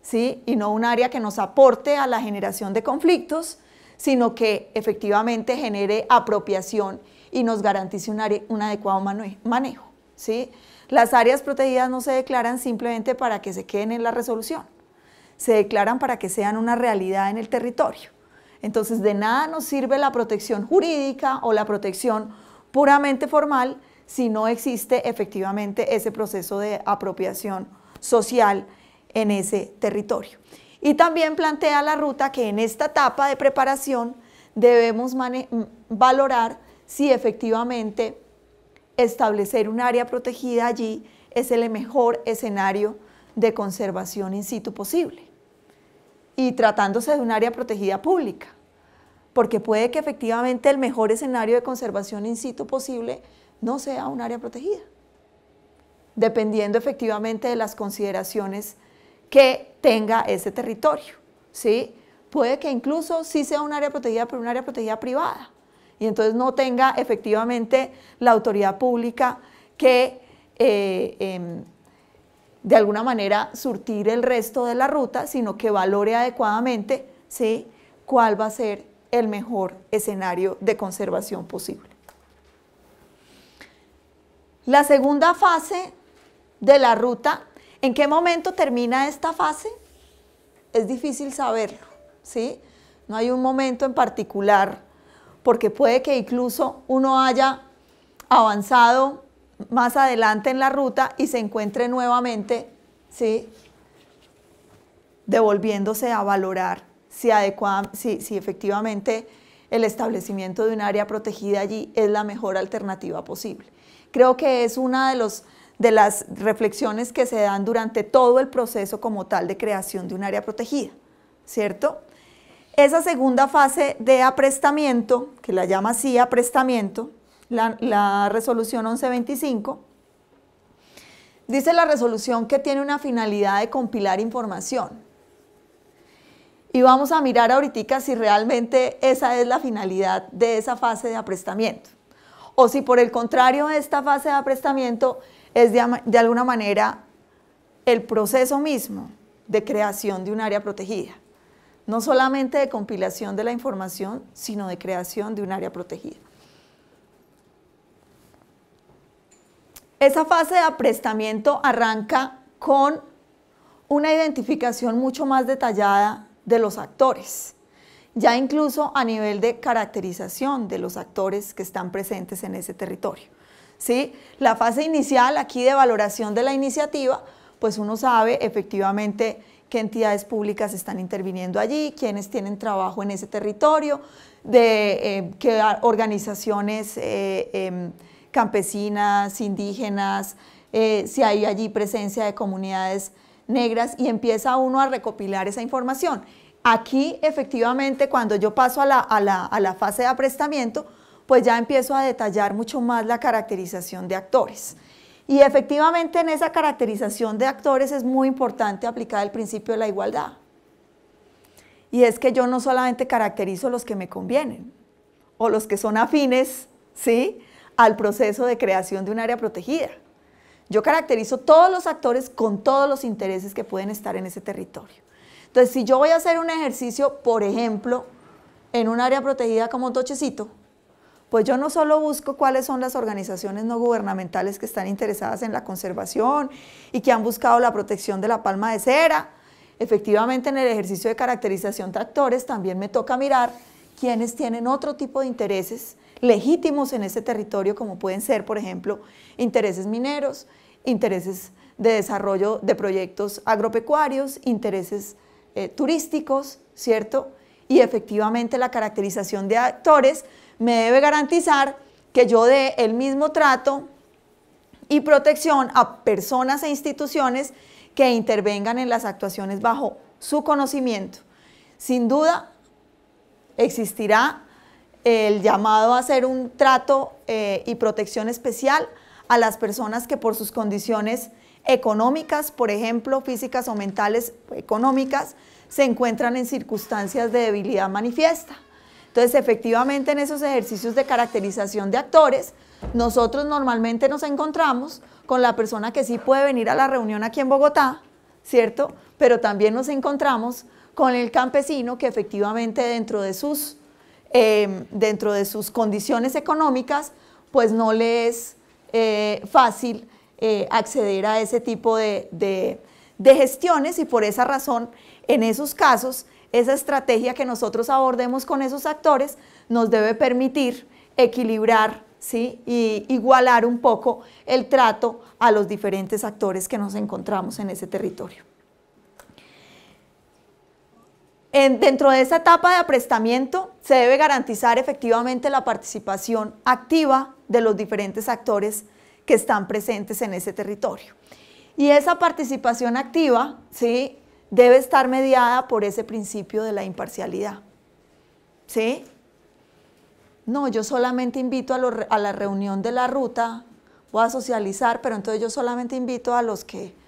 ¿sí? Y no un área que nos aporte a la generación de conflictos, sino que efectivamente genere apropiación y nos garantice un, un adecuado manejo. ¿sí? Las áreas protegidas no se declaran simplemente para que se queden en la resolución, se declaran para que sean una realidad en el territorio. Entonces, de nada nos sirve la protección jurídica o la protección puramente formal si no existe efectivamente ese proceso de apropiación social en ese territorio. Y también plantea la ruta que en esta etapa de preparación debemos valorar si efectivamente establecer un área protegida allí es el mejor escenario de conservación in situ posible. Y tratándose de un área protegida pública, porque puede que efectivamente el mejor escenario de conservación in situ posible no sea un área protegida, dependiendo efectivamente de las consideraciones que tenga ese territorio. ¿sí? Puede que incluso sí sea un área protegida, pero un área protegida privada, y entonces no tenga efectivamente la autoridad pública que eh, em, de alguna manera surtir el resto de la ruta, sino que valore adecuadamente ¿sí? cuál va a ser el mejor escenario de conservación posible. La segunda fase de la ruta, ¿en qué momento termina esta fase? Es difícil saberlo, ¿sí? No hay un momento en particular porque puede que incluso uno haya avanzado más adelante en la ruta y se encuentre nuevamente, ¿sí? Devolviéndose a valorar si, efectivamente el establecimiento de un área protegida allí es la mejor alternativa posible. Creo que es una de, los, de las reflexiones que se dan durante todo el proceso como tal de creación de un área protegida, ¿cierto? Esa segunda fase de aprestamiento, que la llama así aprestamiento, la, resolución 1125, dice la resolución que tiene una finalidad de compilar información. Y vamos a mirar ahorita si realmente esa es la finalidad de esa fase de aprestamiento. O si por el contrario esta fase de aprestamiento es de alguna manera el proceso mismo de creación de un área protegida no solamente de compilación de la información, sino de creación de un área protegida. Esa fase de aprestamiento arranca con una identificación mucho más detallada de los actores, ya incluso a nivel de caracterización de los actores que están presentes en ese territorio. ¿Sí? La fase inicial aquí de valoración de la iniciativa, pues uno sabe efectivamente qué entidades públicas están interviniendo allí, quiénes tienen trabajo en ese territorio, de eh, qué organizaciones eh, em, campesinas, indígenas, eh, si hay allí presencia de comunidades negras y empieza uno a recopilar esa información. Aquí efectivamente cuando yo paso a la fase de aprestamiento, pues ya empiezo a detallar mucho más la caracterización de actores. Y efectivamente en esa caracterización de actores es muy importante aplicar el principio de la igualdad. Y es que yo no solamente caracterizo los que me convienen o los que son afines, ¿sí? al proceso de creación de un área protegida. Yo caracterizo todos los actores con todos los intereses que pueden estar en ese territorio. Entonces, si yo voy a hacer un ejercicio, por ejemplo, en un área protegida como Tochecito, pues yo no solo busco cuáles son las organizaciones no gubernamentales que están interesadas en la conservación y que han buscado la protección de la palma de cera. Efectivamente, en el ejercicio de caracterización de actores también me toca mirar quienes tienen otro tipo de intereses legítimos en ese territorio, como pueden ser, por ejemplo, intereses mineros, intereses de desarrollo de proyectos agropecuarios, intereses eh, turísticos, ¿cierto? Y efectivamente la caracterización de actores me debe garantizar que yo dé el mismo trato y protección a personas e instituciones que intervengan en las actuaciones bajo su conocimiento. Sin duda, existirá el llamado a hacer un trato eh, y protección especial a las personas que por sus condiciones económicas, por ejemplo, físicas o mentales económicas, se encuentran en circunstancias de debilidad manifiesta. Entonces, efectivamente, en esos ejercicios de caracterización de actores, nosotros normalmente nos encontramos con la persona que sí puede venir a la reunión aquí en Bogotá, ¿cierto? Pero también nos encontramos con el campesino que efectivamente dentro de sus, em, dentro de sus condiciones económicas, pues no le es eh, fácil eh, acceder a ese tipo de gestiones y por esa razón, en esos casos, esa estrategia que nosotros abordemos con esos actores nos debe permitir equilibrar ¿sí? y igualar un poco el trato a los diferentes actores que nos encontramos en ese territorio. dentro de esa etapa de aprestamiento se debe garantizar efectivamente la participación activa de los diferentes actores que están presentes en ese territorio. Y esa participación activa ¿sí? debe estar mediada por ese principio de la imparcialidad. ¿Sí? No, yo solamente invito a, la reunión de la ruta, voy a socializar, pero entonces yo solamente invito a los que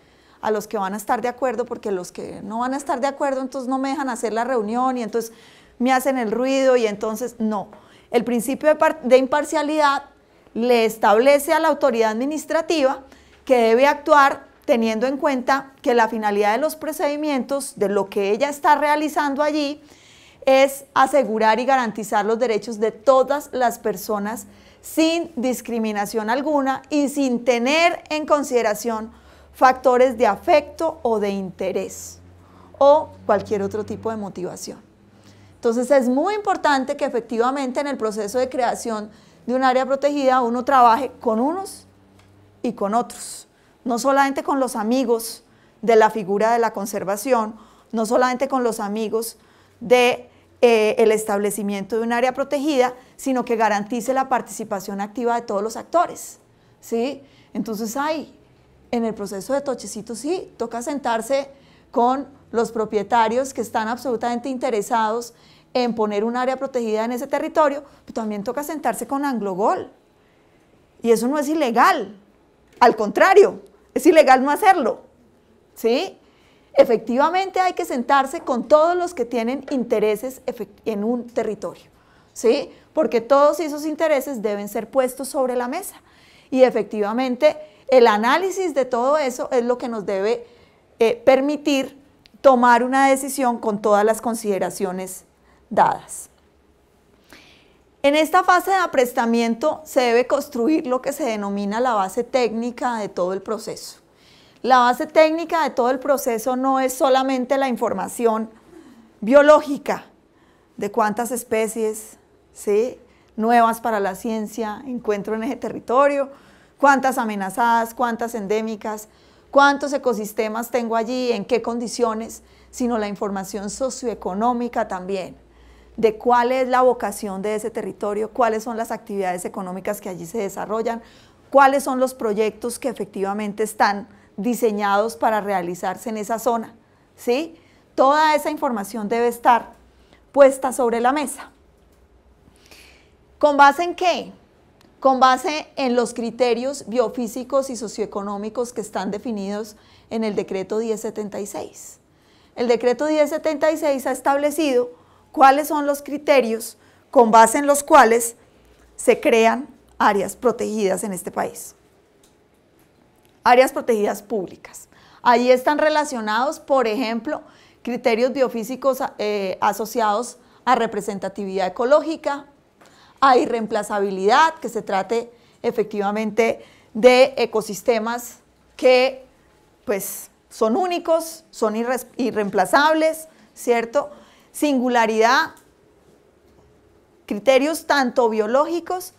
a los que van a estar de acuerdo, porque los que no van a estar de acuerdo, entonces no me dejan hacer la reunión y entonces me hacen el ruido y entonces no. El principio de imparcialidad le establece a la autoridad administrativa que debe actuar teniendo en cuenta que la finalidad de los procedimientos, de lo que ella está realizando allí, es asegurar y garantizar los derechos de todas las personas sin discriminación alguna y sin tener en consideración factores de afecto o de interés o cualquier otro tipo de motivación. Entonces es muy importante que efectivamente en el proceso de creación de un área protegida uno trabaje con unos y con otros no solamente con los amigos de la figura de la conservación, no solamente con los amigos de eh, establecimiento de un área protegida, sino que garantice la participación activa de todos los actores. ¿sí? Entonces ahí, en el proceso de Tochecito sí, toca sentarse con los propietarios que están absolutamente interesados en poner un área protegida en ese territorio, pero también toca sentarse con Anglogol. Y eso no es ilegal, al contrario, es ilegal no hacerlo. ¿Sí? Efectivamente hay que sentarse con todos los que tienen intereses en un territorio. ¿Sí? Porque todos esos intereses deben ser puestos sobre la mesa. Y efectivamente el análisis de todo eso es lo que nos debe eh, permitir tomar una decisión con todas las consideraciones dadas. En esta fase de aprestamiento se debe construir lo que se denomina la base técnica de todo el proceso. La base técnica de todo el proceso no es solamente la información biológica de cuántas especies ¿sí? nuevas para la ciencia encuentro en ese territorio, cuántas amenazadas, cuántas endémicas, cuántos ecosistemas tengo allí, en qué condiciones, sino la información socioeconómica también de cuál es la vocación de ese territorio, cuáles son las actividades económicas que allí se desarrollan, cuáles son los proyectos que efectivamente están diseñados para realizarse en esa zona. ¿sí? Toda esa información debe estar puesta sobre la mesa. ¿Con base en qué? Con base en los criterios biofísicos y socioeconómicos que están definidos en el decreto 1076. El decreto 1076 ha establecido cuáles son los criterios con base en los cuales se crean áreas protegidas en este país. Áreas protegidas públicas. Ahí están relacionados, por ejemplo, criterios biofísicos eh, asociados a representatividad ecológica, a irreemplazabilidad, que se trate efectivamente de ecosistemas que pues son únicos, son irreemplazables, ¿cierto? singularidad, criterios tanto biológicos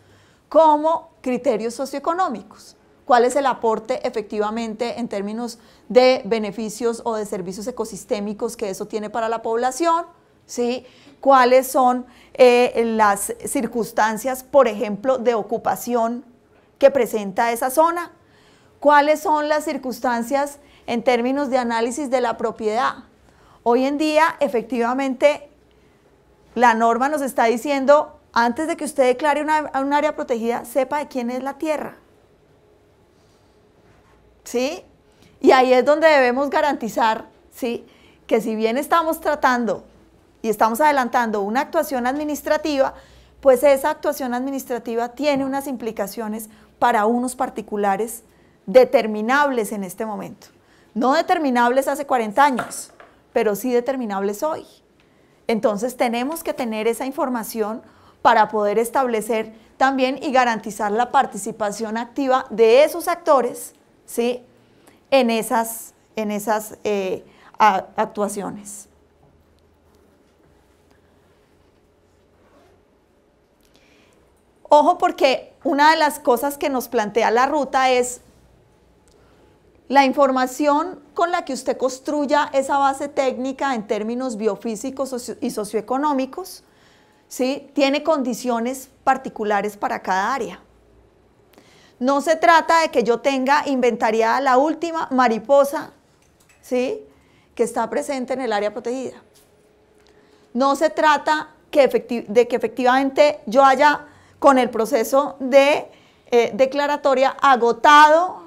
como criterios socioeconómicos. ¿Cuál es el aporte efectivamente en términos de beneficios o de servicios ecosistémicos que eso tiene para la población? ¿Cuáles son eh, las circunstancias, por ejemplo, de ocupación que presenta esa zona? ¿Cuáles son las circunstancias en términos de análisis de la propiedad? Hoy en día, efectivamente, la norma nos está diciendo, antes de que usted declare un área protegida, sepa de quién es la tierra. ¿Sí? Y ahí es donde debemos garantizar, ¿sí? Que si bien estamos tratando y estamos adelantando una actuación administrativa, pues esa actuación administrativa tiene unas implicaciones para unos particulares determinables en este momento. No determinables hace 40 años, pero sí determinables hoy. Entonces tenemos que tener esa información para poder establecer también y garantizar la participación activa de esos actores ¿sí? en esas, en esas eh, actuaciones. Ojo porque una de las cosas que nos plantea la ruta es la información con la que usted construya esa base técnica en términos biofísicos y socioeconómicos, ¿sí? tiene condiciones particulares para cada área. No se trata de que yo tenga inventariada la última mariposa ¿sí? que está presente en el área protegida. No se trata de que efectivamente yo haya con el proceso de eh, declaratoria agotado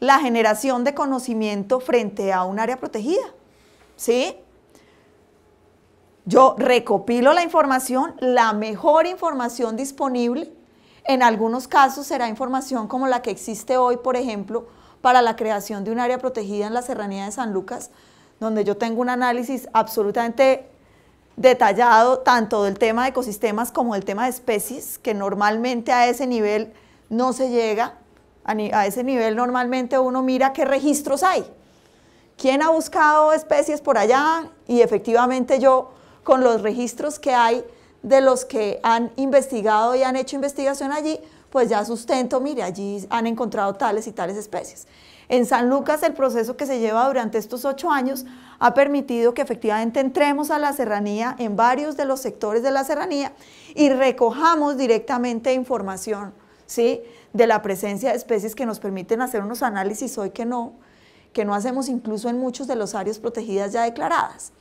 la generación de conocimiento frente a un área protegida. ¿Sí? Yo recopilo la información, la mejor información disponible. En algunos casos será información como la que existe hoy, por ejemplo, para la creación de un área protegida en la Serranía de San Lucas, donde yo tengo un análisis absolutamente detallado tanto del tema de ecosistemas como del tema de especies, que normalmente a ese nivel no se llega a, ese nivel normalmente uno mira qué registros hay. ¿Quién ha buscado especies por allá? Y efectivamente yo, con los registros que hay de los que han investigado y han hecho investigación allí, pues ya sustento, mire, allí han encontrado tales y tales especies. En San Lucas el proceso que se lleva durante estos ocho años ha permitido que efectivamente entremos a la serranía en varios de los sectores de la serranía y recojamos directamente información, ¿sí? de la presencia de especies que nos permiten hacer unos análisis hoy que no, que no hacemos incluso en muchos de los áreas protegidas ya declaradas.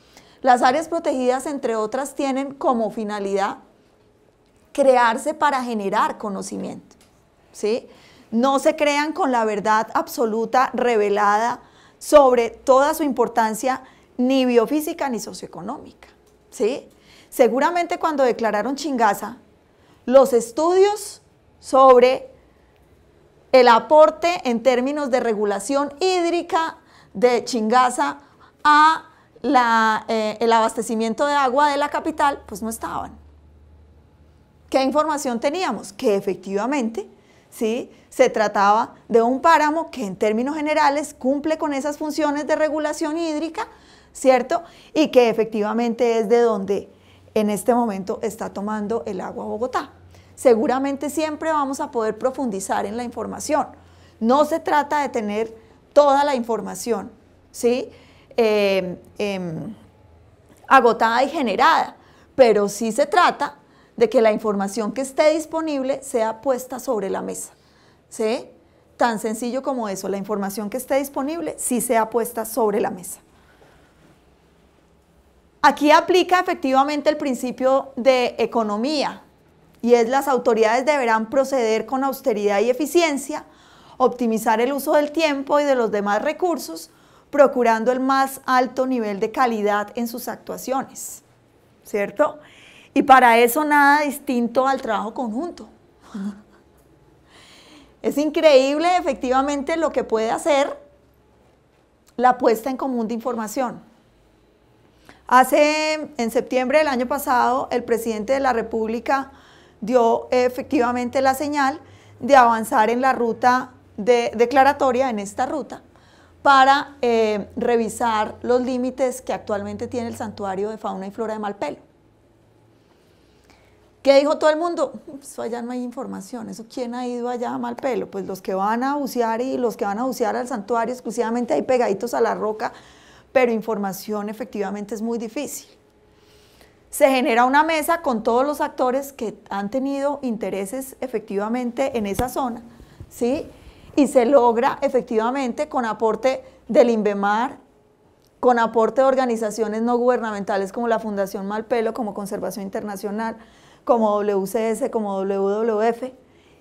Las áreas protegidas, entre otras, tienen como finalidad crearse para generar conocimiento. ¿sí? No se crean con la verdad absoluta revelada sobre toda su importancia ni biofísica ni socioeconómica. ¿sí? Seguramente cuando declararon Chingaza, los estudios sobre el aporte en términos de regulación hídrica de Chingaza a eh, el abastecimiento de agua de la capital, pues no estaban. ¿Qué información teníamos? Que efectivamente ¿sí? se trataba de un páramo que en términos generales cumple con esas funciones de regulación hídrica, ¿cierto? Y que efectivamente es de donde en este momento está tomando el agua Bogotá seguramente siempre vamos a poder profundizar en la información. No se trata de tener toda la información, ¿sí? Em, em, agotada y generada, pero sí se trata de que la información que esté disponible sea puesta sobre la mesa, ¿sí? Tan sencillo como eso, la información que esté disponible sí sea puesta sobre la mesa. Aquí aplica efectivamente el principio de economía, y es las autoridades deberán proceder con austeridad y eficiencia, optimizar el uso del tiempo y de los demás recursos, procurando el más alto nivel de calidad en sus actuaciones, ¿cierto? Y para eso nada distinto al trabajo conjunto. Es increíble efectivamente lo que puede hacer la puesta en común de información. Hace, en septiembre del año pasado, el presidente de la República dio eh, efectivamente la señal de avanzar en la ruta declaratoria, en esta ruta, para eh, revisar los límites que actualmente tiene el santuario de fauna y flora de Malpelo. ¿Qué dijo todo el mundo? Eso pues, allá no hay información. ¿Eso quién ha ido allá a Malpelo? Pues los que van a bucear y los que van a bucear al santuario exclusivamente ahí pegaditos a la roca, pero información efectivamente es muy difícil se genera una mesa con todos los actores que han tenido intereses efectivamente en esa zona, ¿sí? Y se logra efectivamente con aporte del INVEMAR, con aporte de organizaciones no gubernamentales como la Fundación Malpelo, como Conservación Internacional, como WCS, como WWF,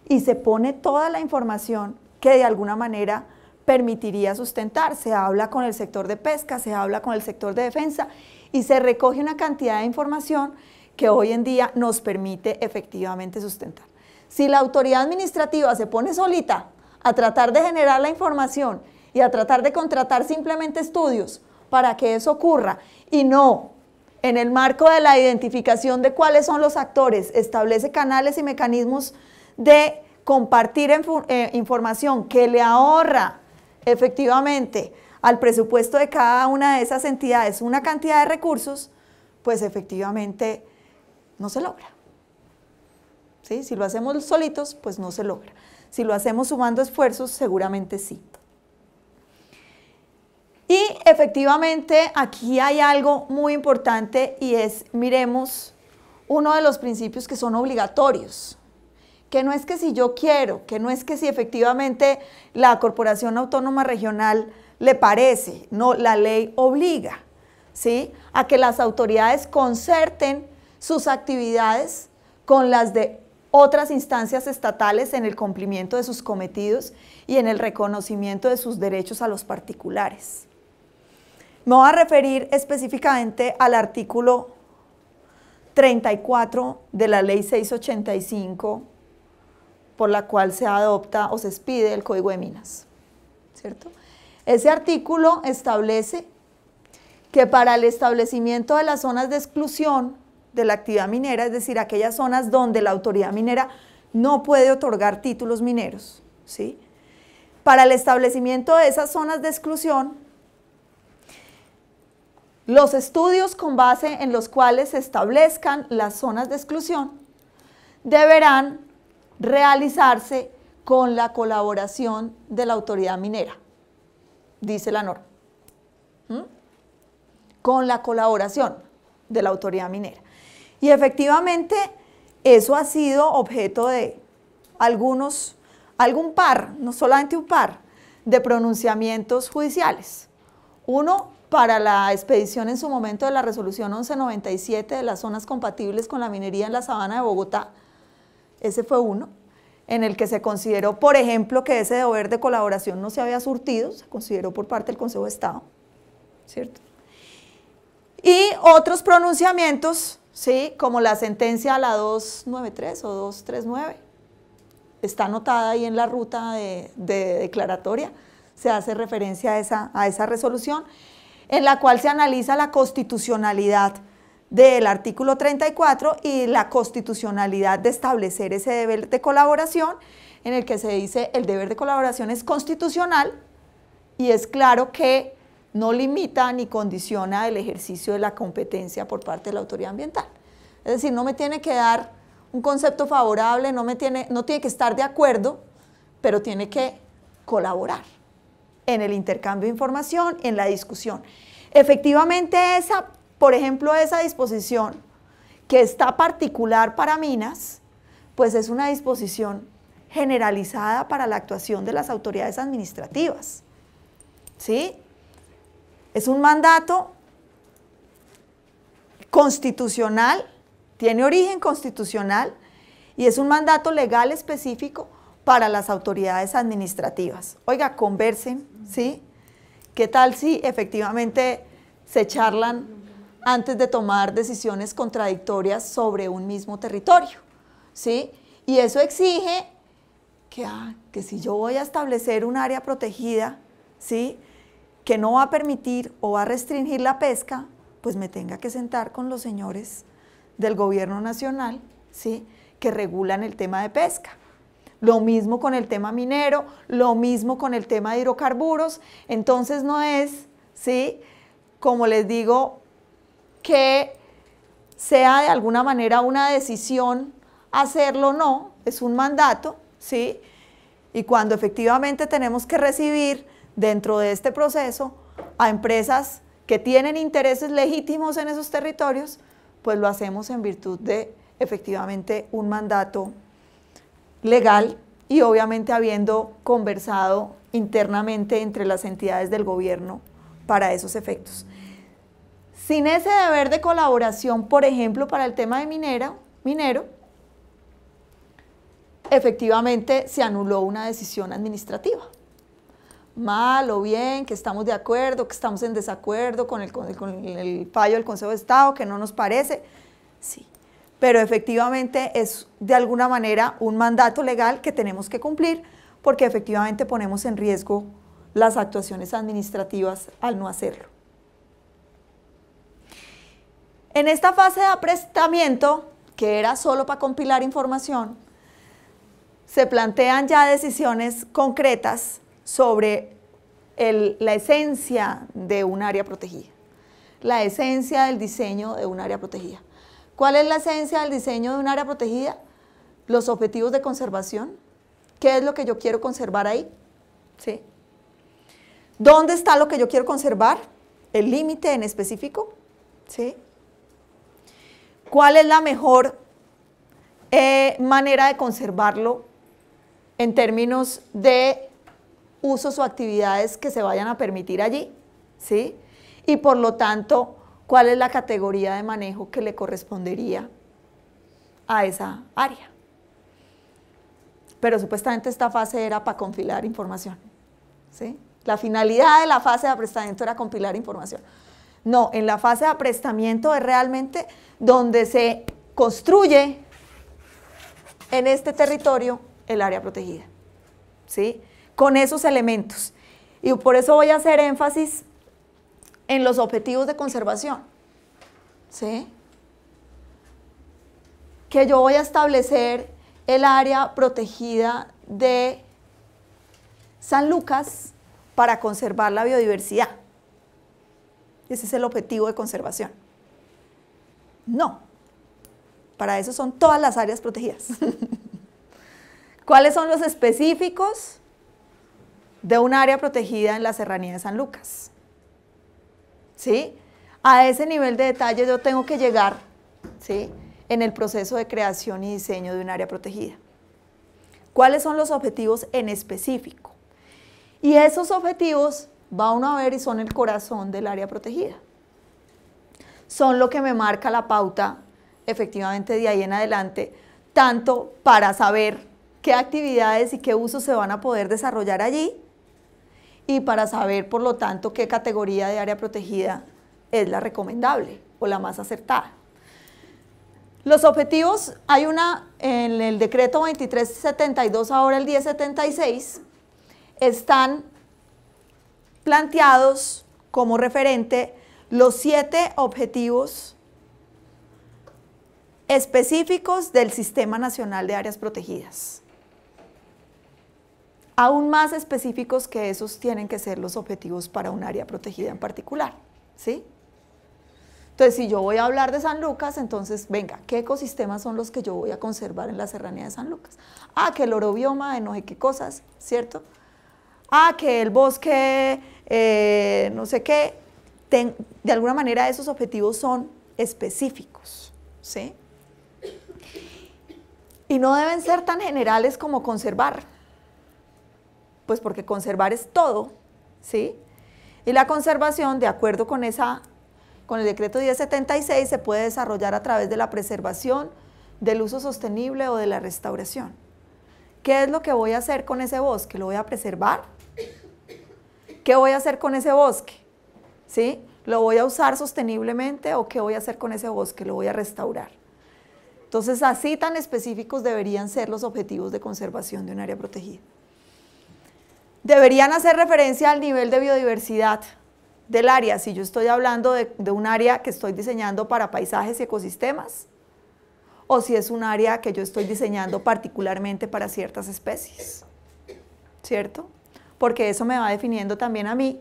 y se pone toda la información que de alguna manera permitiría sustentar. Se habla con el sector de pesca, se habla con el sector de defensa y se recoge una cantidad de información que hoy en día nos permite efectivamente sustentar. Si la autoridad administrativa se pone solita a tratar de generar la información y a tratar de contratar simplemente estudios para que eso ocurra y no en el marco de la identificación de cuáles son los actores, establece canales y mecanismos de compartir eh, información que le ahorra efectivamente al presupuesto de cada una de esas entidades una cantidad de recursos, pues efectivamente no se logra. Si lo hacemos solitos, pues no se logra. Si lo hacemos sumando esfuerzos, seguramente sí. Y efectivamente aquí hay algo muy importante y es, miremos, uno de los principios que son obligatorios, que no es que si yo quiero, que no es que si efectivamente la Corporación Autónoma Regional le parece, no, la ley obliga, ¿sí? A que las autoridades concerten sus actividades con las de otras instancias estatales en el cumplimiento de sus cometidos y en el reconocimiento de sus derechos a los particulares. Me voy a referir específicamente al artículo 34 de la ley 685 por la cual se adopta o se expide el Código de Minas, ¿cierto? Ese artículo establece que para el establecimiento de las zonas de exclusión de la actividad minera, es decir, aquellas zonas donde la autoridad minera no puede otorgar títulos mineros, ¿sí? Para el establecimiento de esas zonas de exclusión, los estudios con base en los cuales se establezcan las zonas de exclusión deberán realizarse con la colaboración de la autoridad minera dice la norma, con la colaboración de la autoridad minera. Y efectivamente eso ha sido objeto de algunos, algún par, no solamente un par, de pronunciamientos judiciales. Uno para la expedición en su momento de la resolución 1197 de las zonas compatibles con la minería en la sabana de Bogotá. Ese fue uno en el que se consideró, por ejemplo, que ese deber de colaboración no se había surtido, se consideró por parte del Consejo de Estado, ¿cierto? Y otros pronunciamientos, ¿sí? Como la sentencia a la 293 o 239, está anotada ahí en la ruta de, declaratoria, se hace referencia a esa resolución, en la cual se analiza la constitucionalidad del artículo 34 y la constitucionalidad de establecer ese deber de colaboración, en el que se dice el deber de colaboración es constitucional y es claro que no limita ni condiciona el ejercicio de la competencia por parte de la autoridad ambiental. Es decir, no me tiene que dar un concepto favorable, no, me tiene, no tiene que estar de acuerdo, pero tiene que colaborar en el intercambio de información, en la discusión. Efectivamente, esa por ejemplo, esa disposición que está particular para Minas, pues es una disposición generalizada para la actuación de las autoridades administrativas. ¿Sí? Es un mandato constitucional, tiene origen constitucional y es un mandato legal específico para las autoridades administrativas. Oiga, conversen, ¿sí? ¿Qué tal si efectivamente se charlan antes de tomar decisiones contradictorias sobre un mismo territorio. ¿sí? Y eso exige que, ah, que si yo voy a establecer un área protegida, ¿sí? que no va a permitir o va a restringir la pesca, pues me tenga que sentar con los señores del gobierno nacional, ¿sí? que regulan el tema de pesca. Lo mismo con el tema minero, lo mismo con el tema de hidrocarburos. Entonces no es, ¿sí? como les digo, que sea de alguna manera una decisión hacerlo o no, es un mandato, ¿sí? Y cuando efectivamente tenemos que recibir dentro de este proceso a empresas que tienen intereses legítimos en esos territorios, pues lo hacemos en virtud de efectivamente un mandato legal y obviamente habiendo conversado internamente entre las entidades del gobierno para esos efectos. Sin ese deber de colaboración, por ejemplo, para el tema de minera, minero, efectivamente se anuló una decisión administrativa. Mal o bien, que estamos de acuerdo, que estamos en desacuerdo con el, con el fallo del Consejo de Estado, que no nos parece. Sí, pero efectivamente es de alguna manera un mandato legal que tenemos que cumplir porque efectivamente ponemos en riesgo las actuaciones administrativas al no hacerlo. En esta fase de aprestamiento, que era solo para compilar información, se plantean ya decisiones concretas sobre la esencia de un área protegida, la esencia del diseño de un área protegida. ¿Cuál es la esencia del diseño de un área protegida? Los objetivos de conservación. ¿Qué es lo que yo quiero conservar ahí? ¿Sí? ¿Dónde está lo que yo quiero conservar? El límite en específico. ¿Sí? ¿Cuál es la mejor eh, manera de conservarlo en términos de usos o actividades que se vayan a permitir allí? Y por lo tanto, ¿cuál es la categoría de manejo que le correspondería a esa área? Pero supuestamente esta fase era para compilar información. La finalidad de la fase de aprestamiento era compilar información. No, en la fase de aprestamiento es realmente donde se construye en este territorio el área protegida, ¿sí? Con esos elementos. Y por eso voy a hacer énfasis en los objetivos de conservación, ¿sí? Que yo voy a establecer el área protegida de San Lucas para conservar la biodiversidad. Ese es el objetivo de conservación. No. Para eso son todas las áreas protegidas. ¿Cuáles son los específicos de un área protegida en la Serranía de San Lucas? ¿Sí? A ese nivel de detalle yo tengo que llegar, ¿sí? En el proceso de creación y diseño de un área protegida. ¿Cuáles son los objetivos en específico? Y esos objetivos va uno a ver y son el corazón del área protegida. Son lo que me marca la pauta, efectivamente, de ahí en adelante, tanto para saber qué actividades y qué usos se van a poder desarrollar allí y para saber, por lo tanto, qué categoría de área protegida es la recomendable o la más acertada. Los objetivos, hay una, en el decreto 2372, ahora el 1076, están planteados como referente los siete objetivos específicos del Sistema Nacional de Áreas Protegidas. Aún más específicos que esos tienen que ser los objetivos para un área protegida en particular. ¿sí? Entonces, si yo voy a hablar de San Lucas, entonces, venga, ¿qué ecosistemas son los que yo voy a conservar en la serranía de San Lucas? Ah, que el orobioma de no qué cosas, ¿cierto? Ah, que el bosque eh, no sé qué, de alguna manera esos objetivos son específicos, ¿sí? Y no deben ser tan generales como conservar, pues porque conservar es todo, ¿sí? Y la conservación, de acuerdo con esa con el decreto 1076 se puede desarrollar a través de la preservación, del uso sostenible o de la restauración. ¿Qué es lo que voy a hacer con ese bosque? ¿Lo voy a preservar? ¿Qué voy a hacer con ese bosque? ¿Sí? ¿Lo voy a usar sosteniblemente o qué voy a hacer con ese bosque? ¿Lo voy a restaurar? Entonces, así tan específicos deberían ser los objetivos de conservación de un área protegida. Deberían hacer referencia al nivel de biodiversidad del área. Si yo estoy hablando de, de un área que estoy diseñando para paisajes y ecosistemas, o si es un área que yo estoy diseñando particularmente para ciertas especies. ¿Cierto? porque eso me va definiendo también a mí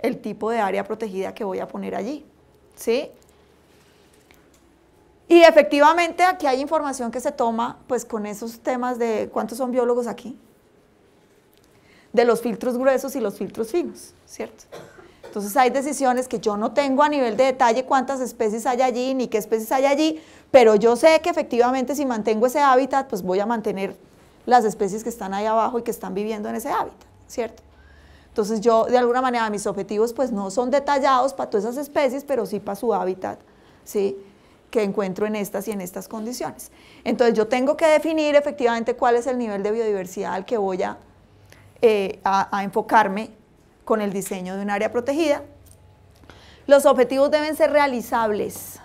el tipo de área protegida que voy a poner allí. ¿Sí? Y efectivamente aquí hay información que se toma pues con esos temas de cuántos son biólogos aquí, de los filtros gruesos y los filtros finos, ¿cierto? Entonces hay decisiones que yo no tengo a nivel de detalle cuántas especies hay allí ni qué especies hay allí, pero yo sé que efectivamente si mantengo ese hábitat, pues voy a mantener las especies que están ahí abajo y que están viviendo en ese hábitat. ¿cierto? Entonces yo, de alguna manera, mis objetivos pues no son detallados para todas esas especies, pero sí para su hábitat, ¿sí? que encuentro en estas y en estas condiciones. Entonces yo tengo que definir efectivamente cuál es el nivel de biodiversidad al que voy a, eh, a enfocarme con el diseño de un área protegida. Los objetivos deben ser realizables,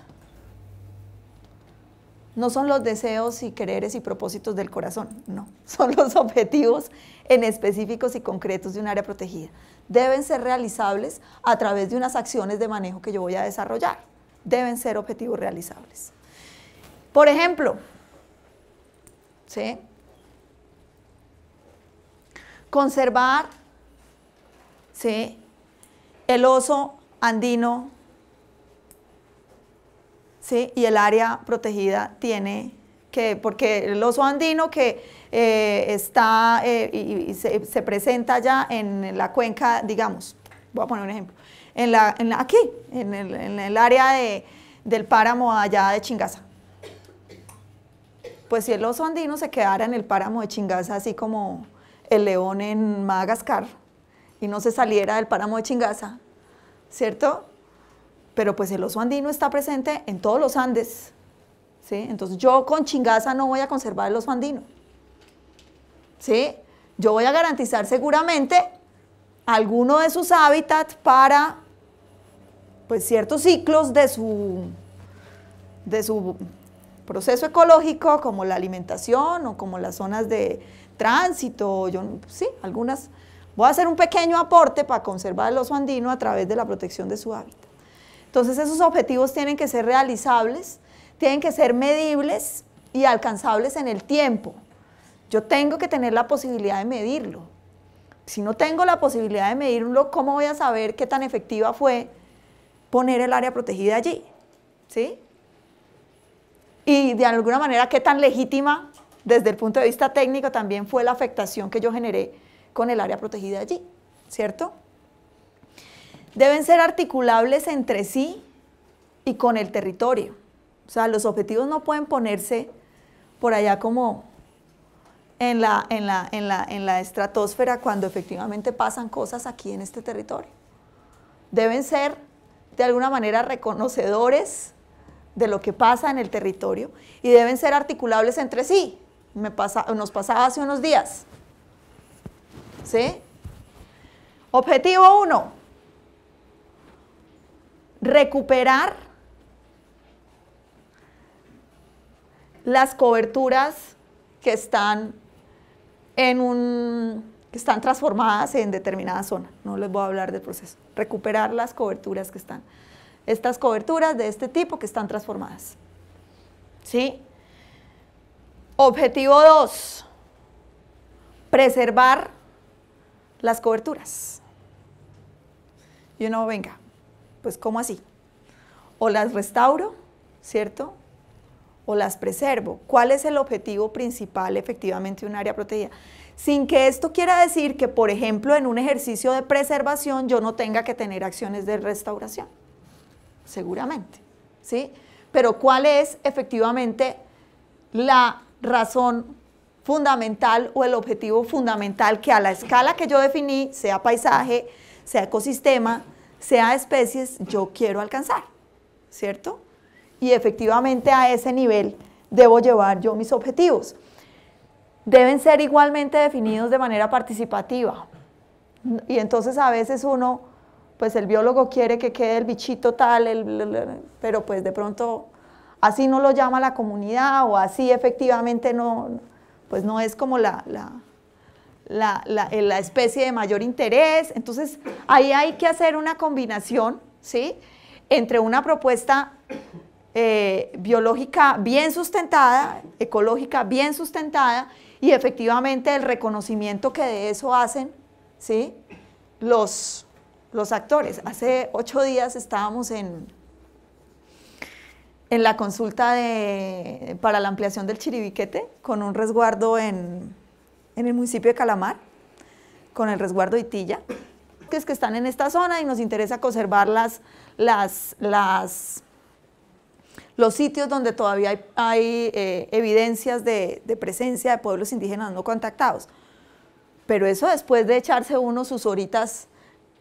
no son los deseos y quereres y propósitos del corazón, no, son los objetivos en específicos y concretos de un área protegida. Deben ser realizables a través de unas acciones de manejo que yo voy a desarrollar. Deben ser objetivos realizables. Por ejemplo, conservar el oso andino y el área protegida tiene que, porque el oso andino que eh, está eh, y, se, presenta ya en la cuenca, digamos, voy a poner un ejemplo, en la, en aquí, en el, área del páramo allá de Chingaza. Pues si el oso andino se quedara en el páramo de Chingaza, así como el león en Madagascar, y no se saliera del páramo de Chingaza, ¿cierto? pero pues el oso andino está presente en todos los Andes. ¿sí? Entonces yo con chingaza no voy a conservar el oso andino. ¿sí? Yo voy a garantizar seguramente alguno de sus hábitats para pues, ciertos ciclos de su, de su proceso ecológico, como la alimentación o como las zonas de tránsito, yo, sí, algunas. Voy a hacer un pequeño aporte para conservar el oso andino a través de la protección de su hábitat. Entonces esos objetivos tienen que ser realizables, tienen que ser medibles y alcanzables en el tiempo. Yo tengo que tener la posibilidad de medirlo. Si no tengo la posibilidad de medirlo, ¿cómo voy a saber qué tan efectiva fue poner el área protegida allí? ¿Sí? Y de alguna manera, ¿qué tan legítima desde el punto de vista técnico también fue la afectación que yo generé con el área protegida allí? ¿Cierto? deben ser articulables entre sí y con el territorio. O sea, los objetivos no pueden ponerse por allá como en la, en la, estratosfera cuando efectivamente pasan cosas aquí en este territorio. Deben ser de alguna manera reconocedores de lo que pasa en el territorio y deben ser articulables entre sí. Me nos pasaba hace unos días. ¿Sí? Objetivo 1 recuperar las coberturas que están en un que están transformadas en determinada zona. No les voy a hablar del proceso. Recuperar las coberturas que están. Estas coberturas de este tipo que están transformadas. ¿Sí? Objetivo 2. Preservar las coberturas. Y no, uno venga, pues ¿cómo así? O las restauro, ¿cierto? O las preservo. ¿Cuál es el objetivo principal efectivamente de un área protegida? Sin que esto quiera decir que, por ejemplo, en un ejercicio de preservación yo no tenga que tener acciones de restauración, seguramente, ¿sí? Pero ¿cuál es efectivamente la razón fundamental o el objetivo fundamental que a la escala que yo definí, sea paisaje, sea ecosistema, sea especies yo quiero alcanzar, ¿cierto? Y efectivamente a ese nivel debo llevar yo mis objetivos. Deben ser igualmente definidos de manera participativa. Y entonces a veces uno, pues el biólogo quiere que quede el bichito tal, el, pero pues de pronto así no lo llama la comunidad o así efectivamente no, pues no es como la la, eh, la, especie de mayor interés. Entonces, ahí hay que hacer una combinación, ¿sí? Entre una propuesta eh, biológica bien sustentada, ecológica bien sustentada y efectivamente el reconocimiento que de eso hacen ¿sí? los, los actores. Hace ocho días estábamos en, en la consulta para la ampliación del chiribiquete con un resguardo en, en el municipio de Calamar, con el resguardo Itilla, que es que están en esta zona y nos interesa conservar las, las, las los sitios donde todavía hay, eh, evidencias de, presencia de pueblos indígenas no contactados. Pero eso después de echarse uno sus horitas,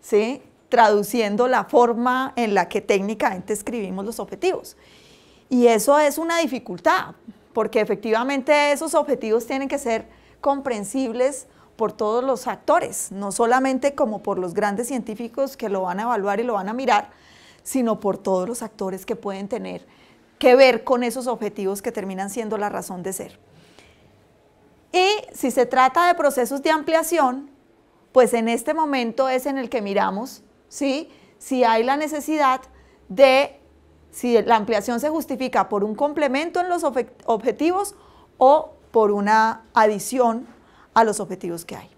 ¿sí? traduciendo la forma en la que técnicamente escribimos los objetivos. Y eso es una dificultad, porque efectivamente esos objetivos tienen que ser comprensibles por todos los actores, no solamente como por los grandes científicos que lo van a evaluar y lo van a mirar, sino por todos los actores que pueden tener que ver con esos objetivos que terminan siendo la razón de ser. Y si se trata de procesos de ampliación, pues en este momento es en el que miramos, Si hay la necesidad de, si la ampliación se justifica por un complemento en los objetivos o por una adición a los objetivos que hay.